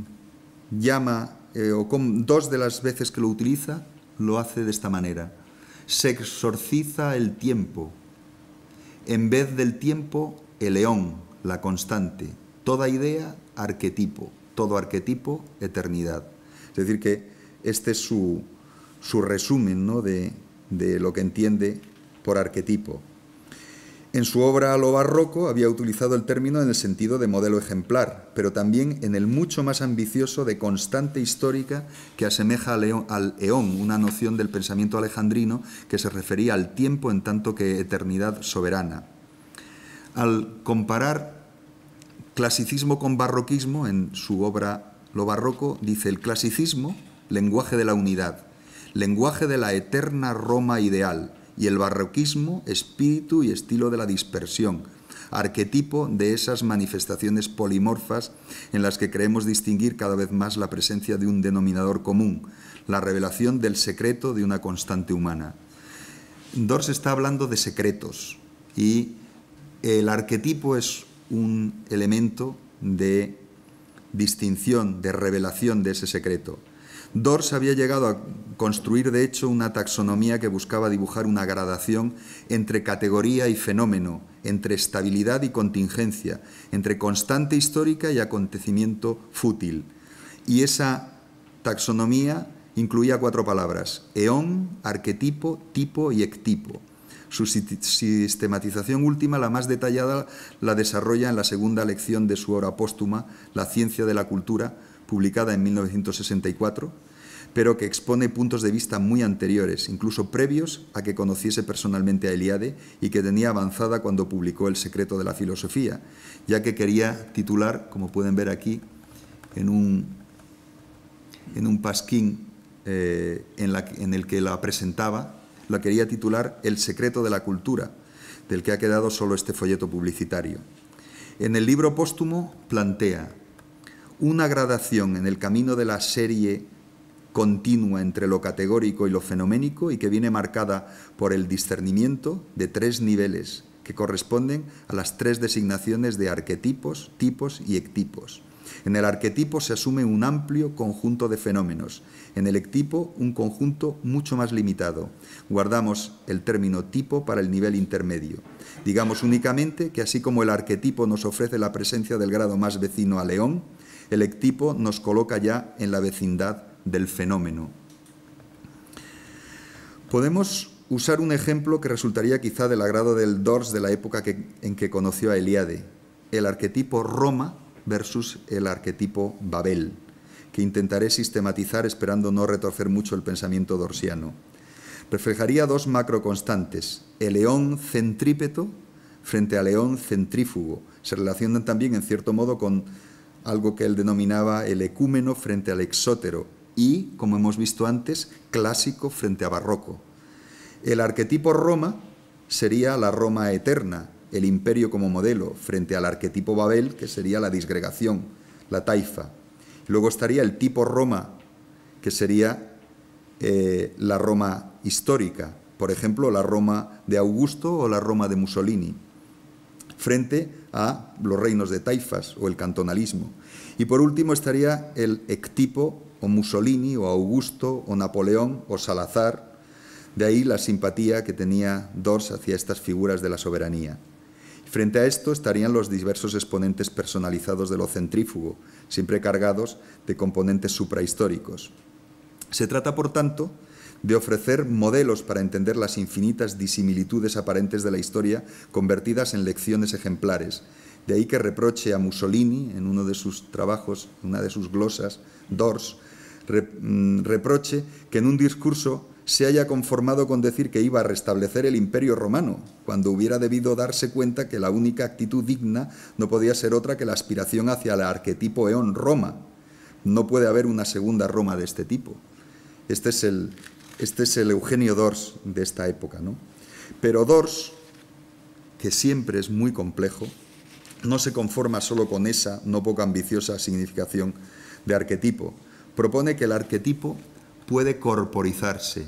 llama, eh, o con, dos de las veces que lo utiliza, lo hace de esta manera. Se exorciza el tiempo. En vez del tiempo, el león, la constante. Toda idea, arquetipo. Todo arquetipo, eternidad. Es decir, que este es su, su resumen de lo que entiende por arquetipo. En su obra lo barroco había utilizado el término en el sentido de modelo ejemplar, pero también en el mucho más ambicioso de constante histórica que asemeja al eón, una noción del pensamiento alejandrino que se refería al tiempo en tanto que eternidad soberana. Al comparar clasicismo con barroquismo en su obra Lo barroco, dice el clasicismo, lenguaje de la unidad, lenguaje de la eterna Roma ideal, y el barroquismo, espíritu y estilo de la dispersión, arquetipo de esas manifestaciones polimorfas en las que creemos distinguir cada vez más la presencia de un denominador común, la revelación del secreto de una constante humana. Dors está hablando de secretos y el arquetipo es un elemento de distinción, de revelación de ese secreto. Dors había llegado a construir, de hecho, una taxonomía que buscaba dibujar una gradación entre categoría y fenómeno, entre estabilidad y contingencia, entre constante histórica y acontecimiento fútil. Y esa taxonomía incluía cuatro palabras, eón, arquetipo, tipo y ectipo. Su sistematización última, la más detallada, la desarrolla en la segunda lección de su obra póstuma, La ciencia de la cultura, publicada en 1964, pero que expone puntos de vista muy anteriores, incluso previos a que conociese personalmente a Eliade y que tenía avanzada cuando publicó El secreto de la filosofía, ya que quería titular, como pueden ver aquí, en un, en un pasquín eh, en, en el que la presentaba, la quería titular El secreto de la cultura, del que ha quedado solo este folleto publicitario. En el libro póstumo plantea una gradación en el camino de la serie continua entre lo categórico y lo fenoménico y que viene marcada por el discernimiento de tres niveles que corresponden a las tres designaciones de arquetipos, tipos y ectipos. En el arquetipo se asume un amplio conjunto de fenómenos, en el ectipo un conjunto mucho más limitado. Guardamos el término tipo para el nivel intermedio. Digamos únicamente que así como el arquetipo nos ofrece la presencia del grado más vecino a León, el ectipo nos coloca ya en la vecindad del fenómeno. Podemos usar un ejemplo que resultaría quizá del agrado del Dors de la época en que conoció a Eliade, el arquetipo Roma versus el arquetipo Babel, que intentaré sistematizar esperando no retorcer mucho el pensamiento dorsiano. Reflejaría dos macroconstantes, el león centrípeto frente al león centrífugo. Se relacionan también, en cierto modo, con algo que él denominaba el ecúmeno frente al exótero y, como hemos visto antes, clásico frente a barroco. El arquetipo Roma sería la Roma eterna, el imperio como modelo, frente al arquetipo Babel, que sería la disgregación, la taifa. Luego estaría el tipo Roma, que sería eh, la Roma histórica, por ejemplo, la Roma de Augusto o la Roma de Mussolini, frente a los reinos de taifas o el cantonalismo. Y por último estaría el ectipo o Mussolini o Augusto o Napoleón o Salazar. De ahí la simpatía que tenía Dors hacia estas figuras de la soberanía. Frente a esto estarían los diversos exponentes personalizados de lo centrífugo, siempre cargados de componentes suprahistóricos. Se trata, por tanto, de ofrecer modelos para entender las infinitas disimilitudes aparentes de la historia convertidas en lecciones ejemplares, de ahí que reproche a Mussolini, en uno de sus trabajos, una de sus glosas, Dors, mm, reproche que en un discurso se haya conformado con decir que iba a restablecer el imperio romano, cuando hubiera debido darse cuenta que la única actitud digna no podía ser otra que la aspiración hacia el arquetipo eón Roma. No puede haber una segunda Roma de este tipo. Este es el, este es el Eugenio Dors de esta época. ¿no? Pero Dors, que siempre es muy complejo, no se conforma solo con esa no poco ambiciosa significación de arquetipo. Propone que el arquetipo puede corporizarse.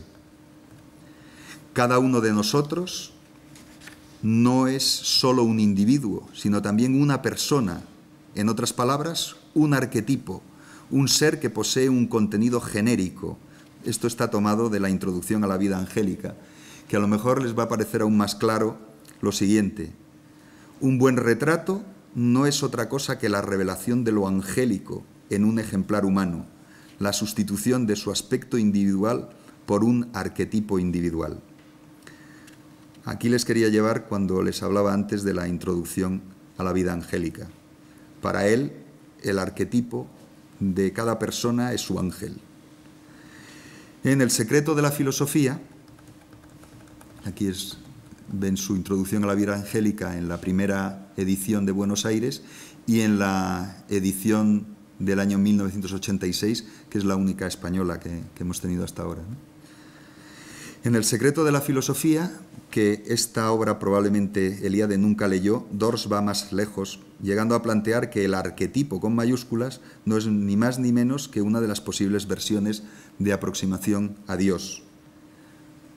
Cada uno de nosotros no es solo un individuo, sino también una persona, en otras palabras, un arquetipo, un ser que posee un contenido genérico. Esto está tomado de la introducción a la vida angélica, que a lo mejor les va a parecer aún más claro lo siguiente. Un buen retrato no es otra cosa que la revelación de lo angélico en un ejemplar humano, la sustitución de su aspecto individual por un arquetipo individual. Aquí les quería llevar cuando les hablaba antes de la introducción a la vida angélica. Para él, el arquetipo de cada persona es su ángel. En el secreto de la filosofía, aquí es en su introducción a la vida angélica en la primera edición de Buenos Aires y en la edición del año 1986, que es la única española que, hemos tenido hasta ahora. En El secreto de la filosofía, que esta obra probablemente Eliade nunca leyó, Dors va más lejos, llegando a plantear que el arquetipo con mayúsculas no es ni más ni menos que una de las posibles versiones de aproximación a Dios,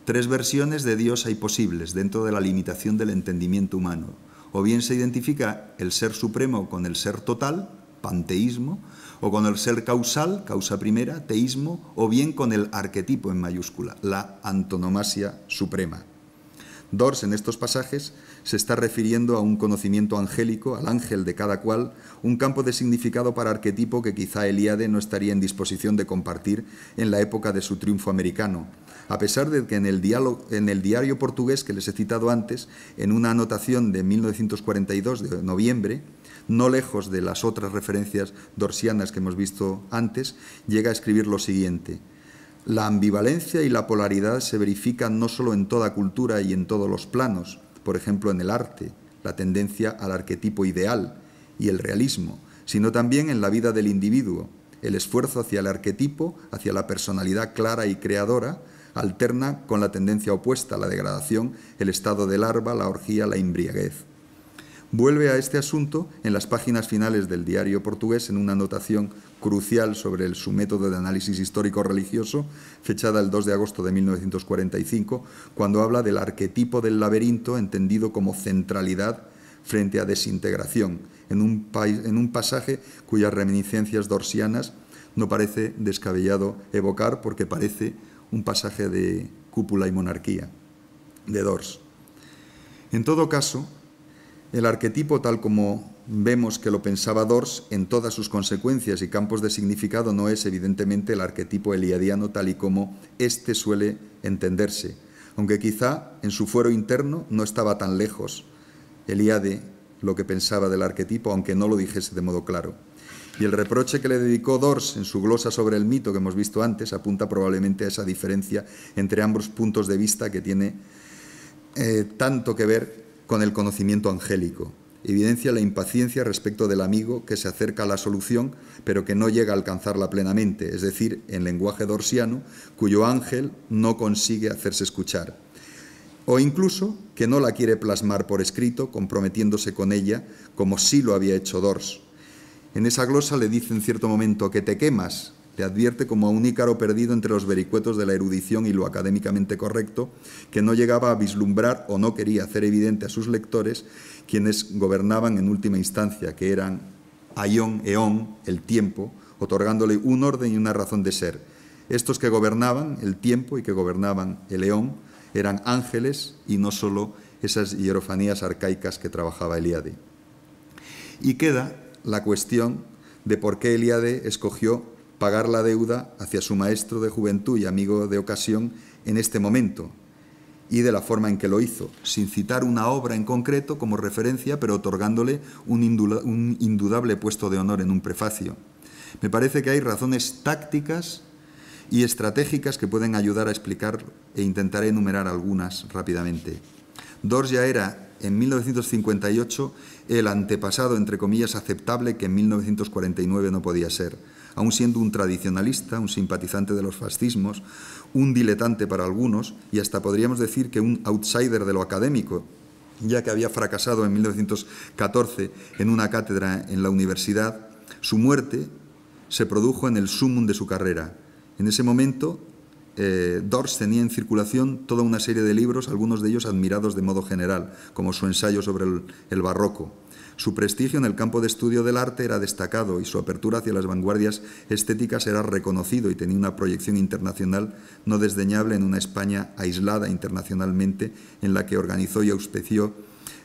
Tres versiones de Dios hay posibles dentro de la limitación del entendimiento humano. O bien se identifica el ser supremo con el ser total, panteísmo, o con el ser causal, causa primera, teísmo, o bien con el arquetipo en mayúscula, la antonomasia suprema. Dors en estos pasajes se está refiriendo a un conocimiento angélico, al ángel de cada cual, un campo de significado para arquetipo que quizá Eliade no estaría en disposición de compartir en la época de su triunfo americano, a pesar de que en el, en el diario portugués que les he citado antes, en una anotación de 1942, de noviembre, no lejos de las otras referencias dorsianas que hemos visto antes, llega a escribir lo siguiente. La ambivalencia y la polaridad se verifican no solo en toda cultura y en todos los planos, por ejemplo en el arte, la tendencia al arquetipo ideal y el realismo, sino también en la vida del individuo, el esfuerzo hacia el arquetipo, hacia la personalidad clara y creadora, alterna con la tendencia opuesta, la degradación, el estado de larva, la orgía, la embriaguez. Vuelve a este asunto en las páginas finales del diario portugués en una anotación crucial sobre el, su método de análisis histórico-religioso, fechada el 2 de agosto de 1945, cuando habla del arquetipo del laberinto entendido como centralidad frente a desintegración, en un pasaje cuyas reminiscencias dorsianas no parece descabellado evocar porque parece un pasaje de Cúpula y Monarquía, de Dors. En todo caso, el arquetipo tal como vemos que lo pensaba Dors en todas sus consecuencias y campos de significado no es evidentemente el arquetipo eliadiano tal y como éste suele entenderse, aunque quizá en su fuero interno no estaba tan lejos Eliade lo que pensaba del arquetipo, aunque no lo dijese de modo claro. Y el reproche que le dedicó Dors en su glosa sobre el mito que hemos visto antes apunta probablemente a esa diferencia entre ambos puntos de vista que tiene eh, tanto que ver con el conocimiento angélico. Evidencia la impaciencia respecto del amigo que se acerca a la solución pero que no llega a alcanzarla plenamente, es decir, en lenguaje dorsiano, cuyo ángel no consigue hacerse escuchar. O incluso que no la quiere plasmar por escrito, comprometiéndose con ella como sí lo había hecho Dors en esa glosa le dice en cierto momento que te quemas, le advierte como a un ícaro perdido entre los vericuetos de la erudición y lo académicamente correcto, que no llegaba a vislumbrar o no quería hacer evidente a sus lectores quienes gobernaban en última instancia, que eran ayón, Eón, el tiempo, otorgándole un orden y una razón de ser. Estos que gobernaban el tiempo y que gobernaban el Eón eran ángeles y no solo esas hierofanías arcaicas que trabajaba Eliade. Y queda la cuestión de por qué Eliade escogió pagar la deuda hacia su maestro de juventud y amigo de ocasión en este momento y de la forma en que lo hizo, sin citar una obra en concreto como referencia, pero otorgándole un, indudable puesto de honor en un prefacio. Me parece que hay razones tácticas y estratégicas que pueden ayudar a explicar e intentar enumerar algunas rápidamente. Dors ya era en 1958 el antepasado, entre comillas, aceptable que en 1949 no podía ser, aún siendo un tradicionalista, un simpatizante de los fascismos, un diletante para algunos y hasta podríamos decir que un outsider de lo académico, ya que había fracasado en 1914 en una cátedra en la universidad, su muerte se produjo en el sumum de su carrera. En ese momento, eh, Dors tenía en circulación toda una serie de libros, algunos de ellos admirados de modo general, como su ensayo sobre el, el barroco. Su prestigio en el campo de estudio del arte era destacado y su apertura hacia las vanguardias estéticas era reconocido y tenía una proyección internacional no desdeñable en una España aislada internacionalmente en la que organizó y auspició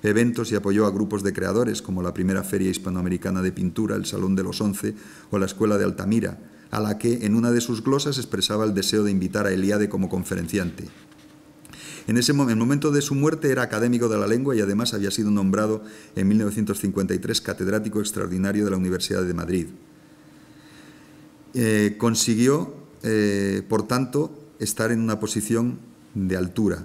eventos y apoyó a grupos de creadores como la primera Feria Hispanoamericana de Pintura, el Salón de los Once o la Escuela de Altamira, a la que en una de sus glosas expresaba el deseo de invitar a Eliade como conferenciante. En ese momento, el momento de su muerte era académico de la lengua y además había sido nombrado en 1953 catedrático extraordinario de la Universidad de Madrid. Eh, consiguió, eh, por tanto, estar en una posición de altura.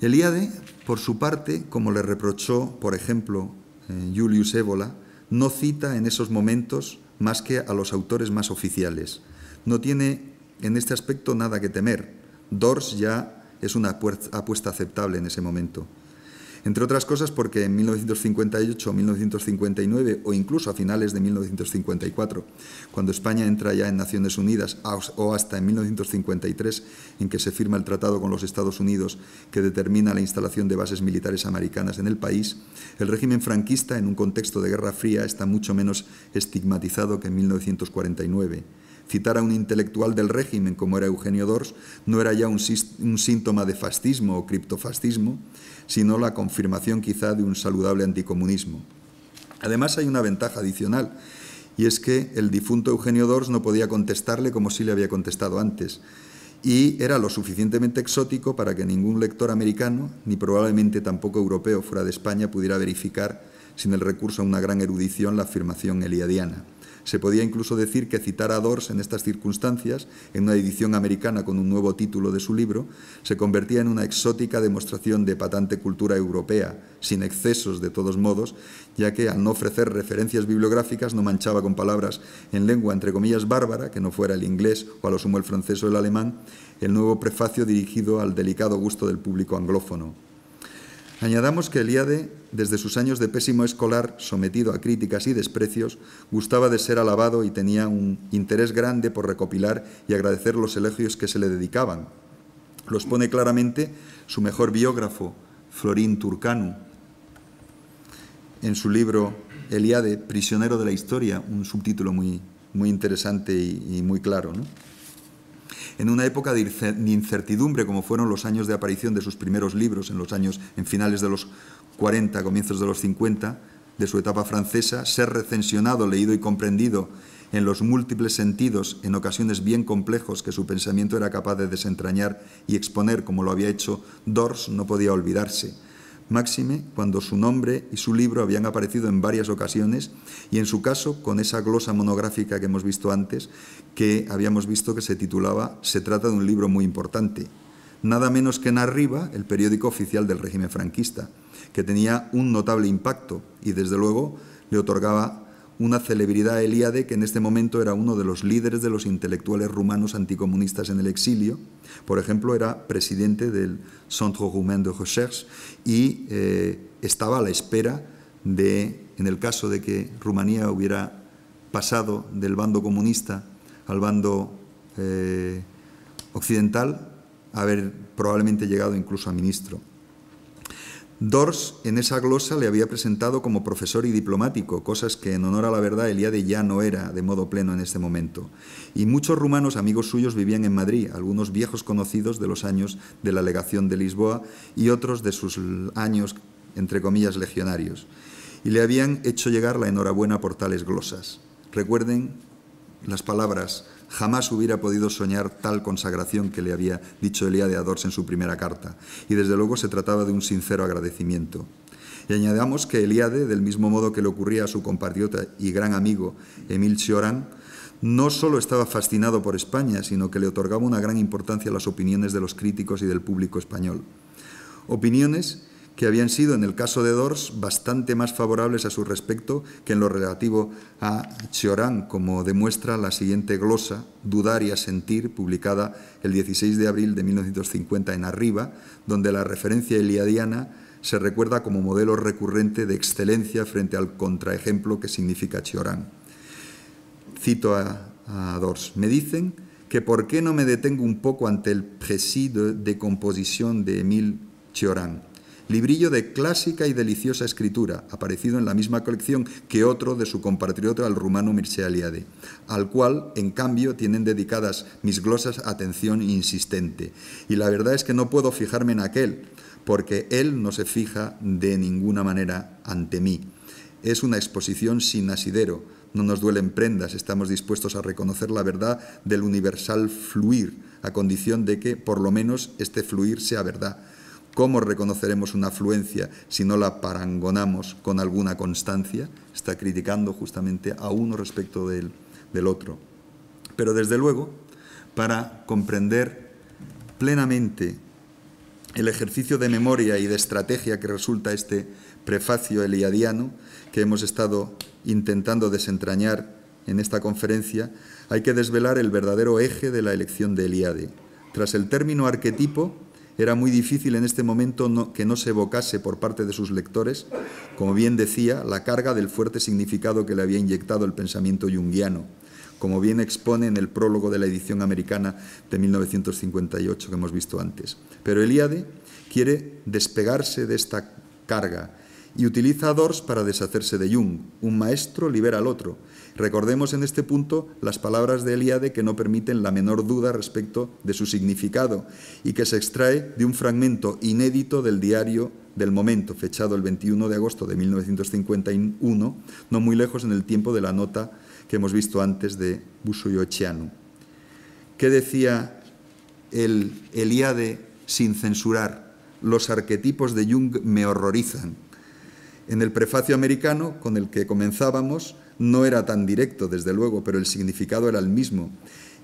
Eliade, por su parte, como le reprochó, por ejemplo, eh, Julius Evola, no cita en esos momentos más que a los autores más oficiales. No tiene en este aspecto nada que temer. Dors ya es una apuesta aceptable en ese momento. Entre otras cosas porque en 1958, 1959 o incluso a finales de 1954, cuando España entra ya en Naciones Unidas o hasta en 1953, en que se firma el tratado con los Estados Unidos que determina la instalación de bases militares americanas en el país, el régimen franquista en un contexto de Guerra Fría está mucho menos estigmatizado que en 1949. Citar a un intelectual del régimen como era Eugenio Dors no era ya un, un síntoma de fascismo o criptofascismo, sino la confirmación quizá de un saludable anticomunismo. Además hay una ventaja adicional, y es que el difunto Eugenio Dors no podía contestarle como si le había contestado antes, y era lo suficientemente exótico para que ningún lector americano, ni probablemente tampoco europeo fuera de España, pudiera verificar sin el recurso a una gran erudición la afirmación eliadiana. Se podía incluso decir que citar a Dors en estas circunstancias, en una edición americana con un nuevo título de su libro, se convertía en una exótica demostración de patente cultura europea, sin excesos de todos modos, ya que al no ofrecer referencias bibliográficas no manchaba con palabras en lengua entre comillas bárbara, que no fuera el inglés o a lo sumo el francés o el alemán, el nuevo prefacio dirigido al delicado gusto del público anglófono. Añadamos que Eliade desde sus años de pésimo escolar, sometido a críticas y desprecios, gustaba de ser alabado y tenía un interés grande por recopilar y agradecer los elogios que se le dedicaban. Los pone claramente su mejor biógrafo, Florín Turcanu, en su libro Eliade, Prisionero de la Historia, un subtítulo muy, muy interesante y, muy claro. en una época de incertidumbre como fueron los años de aparición de sus primeros libros en los años en finales de los 40, comienzos de los 50, de su etapa francesa, ser recensionado, leído y comprendido en los múltiples sentidos, en ocasiones bien complejos que su pensamiento era capaz de desentrañar y exponer como lo había hecho Dors, no podía olvidarse. Máxime, cuando su nombre y su libro habían aparecido en varias ocasiones, y en su caso con esa glosa monográfica que hemos visto antes, que habíamos visto que se titulaba Se trata de un libro muy importante, nada menos que en Arriba, el periódico oficial del régimen franquista que tenía un notable impacto y desde luego le otorgaba una celebridad a Eliade que en este momento era uno de los líderes de los intelectuales rumanos anticomunistas en el exilio. Por ejemplo, era presidente del Centre Roumain de Recherche y eh, estaba a la espera de, en el caso de que Rumanía hubiera pasado del bando comunista al bando eh, occidental, haber probablemente llegado incluso a ministro. Dors en esa glosa le había presentado como profesor y diplomático, cosas que en honor a la verdad Eliade ya no era de modo pleno en este momento. Y muchos rumanos amigos suyos vivían en Madrid, algunos viejos conocidos de los años de la legación de Lisboa y otros de sus años, entre comillas, legionarios. Y le habían hecho llegar la enhorabuena por tales glosas. Recuerden las palabras Jamás hubiera podido soñar tal consagración que le había dicho Elía de Adors en su primera carta, y desde luego se trataba de un sincero agradecimiento. Y añadamos que Eliade, del mismo modo que le ocurría a su compatriota y gran amigo Emil Chioran, no solo estaba fascinado por España, sino que le otorgaba una gran importancia a las opiniones de los críticos y del público español. Opiniones que habían sido, en el caso de Dors, bastante más favorables a su respecto que en lo relativo a Chiorán, como demuestra la siguiente glosa, Dudar y Asentir, publicada el 16 de abril de 1950 en Arriba, donde la referencia Eliadiana se recuerda como modelo recurrente de excelencia frente al contraejemplo que significa Chiorán. Cito a, Dors, me dicen que por qué no me detengo un poco ante el précis de, composición de Emil Chioran librillo de clásica y deliciosa escritura, aparecido en la misma colección que otro de su compatriota el rumano Mircea Eliade, al cual, en cambio, tienen dedicadas mis glosas atención insistente. Y la verdad es que no puedo fijarme en aquel, porque él no se fija de ninguna manera ante mí. Es una exposición sin asidero, no nos duelen prendas, estamos dispuestos a reconocer la verdad del universal fluir, a condición de que, por lo menos, este fluir sea verdad ¿Cómo reconoceremos una afluencia si no la parangonamos con alguna constancia? Está criticando justamente a uno respecto del, del otro. Pero desde luego, para comprender plenamente el ejercicio de memoria y de estrategia que resulta este prefacio eliadiano que hemos estado intentando desentrañar en esta conferencia, hay que desvelar el verdadero eje de la elección de Eliade. Tras el término arquetipo, era muy difícil en este momento que no se evocase por parte de sus lectores, como bien decía, la carga del fuerte significado que le había inyectado el pensamiento junguiano, como bien expone en el prólogo de la edición americana de 1958 que hemos visto antes. Pero Elíade quiere despegarse de esta carga y utiliza a Dors para deshacerse de Jung. Un maestro libera al otro. Recordemos en este punto las palabras de Eliade que no permiten la menor duda respecto de su significado y que se extrae de un fragmento inédito del diario del momento, fechado el 21 de agosto de 1951, no muy lejos en el tiempo de la nota que hemos visto antes de Busoyo ¿Qué decía el Eliade sin censurar? Los arquetipos de Jung me horrorizan en el prefacio americano, con el que comenzábamos, no era tan directo, desde luego, pero el significado era el mismo.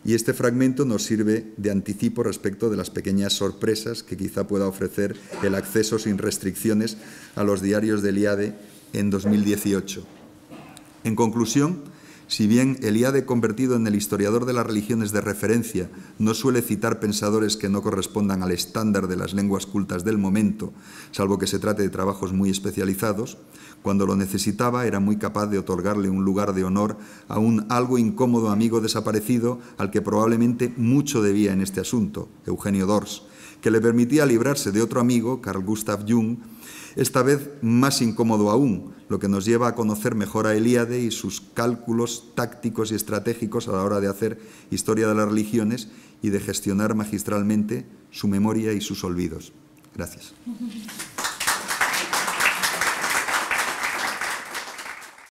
Y este fragmento nos sirve de anticipo respecto de las pequeñas sorpresas que quizá pueda ofrecer el acceso sin restricciones a los diarios del IADE en 2018. En conclusión, si bien Eliade, convertido en el historiador de las religiones de referencia, no suele citar pensadores que no correspondan al estándar de las lenguas cultas del momento, salvo que se trate de trabajos muy especializados, cuando lo necesitaba era muy capaz de otorgarle un lugar de honor a un algo incómodo amigo desaparecido al que probablemente mucho debía en este asunto, Eugenio Dors, que le permitía librarse de otro amigo, Carl Gustav Jung, esta vez más incómodo aún, lo que nos lleva a conocer mejor a Elíade y sus cálculos tácticos y estratégicos a la hora de hacer historia de las religiones y de gestionar magistralmente su memoria y sus olvidos. Gracias.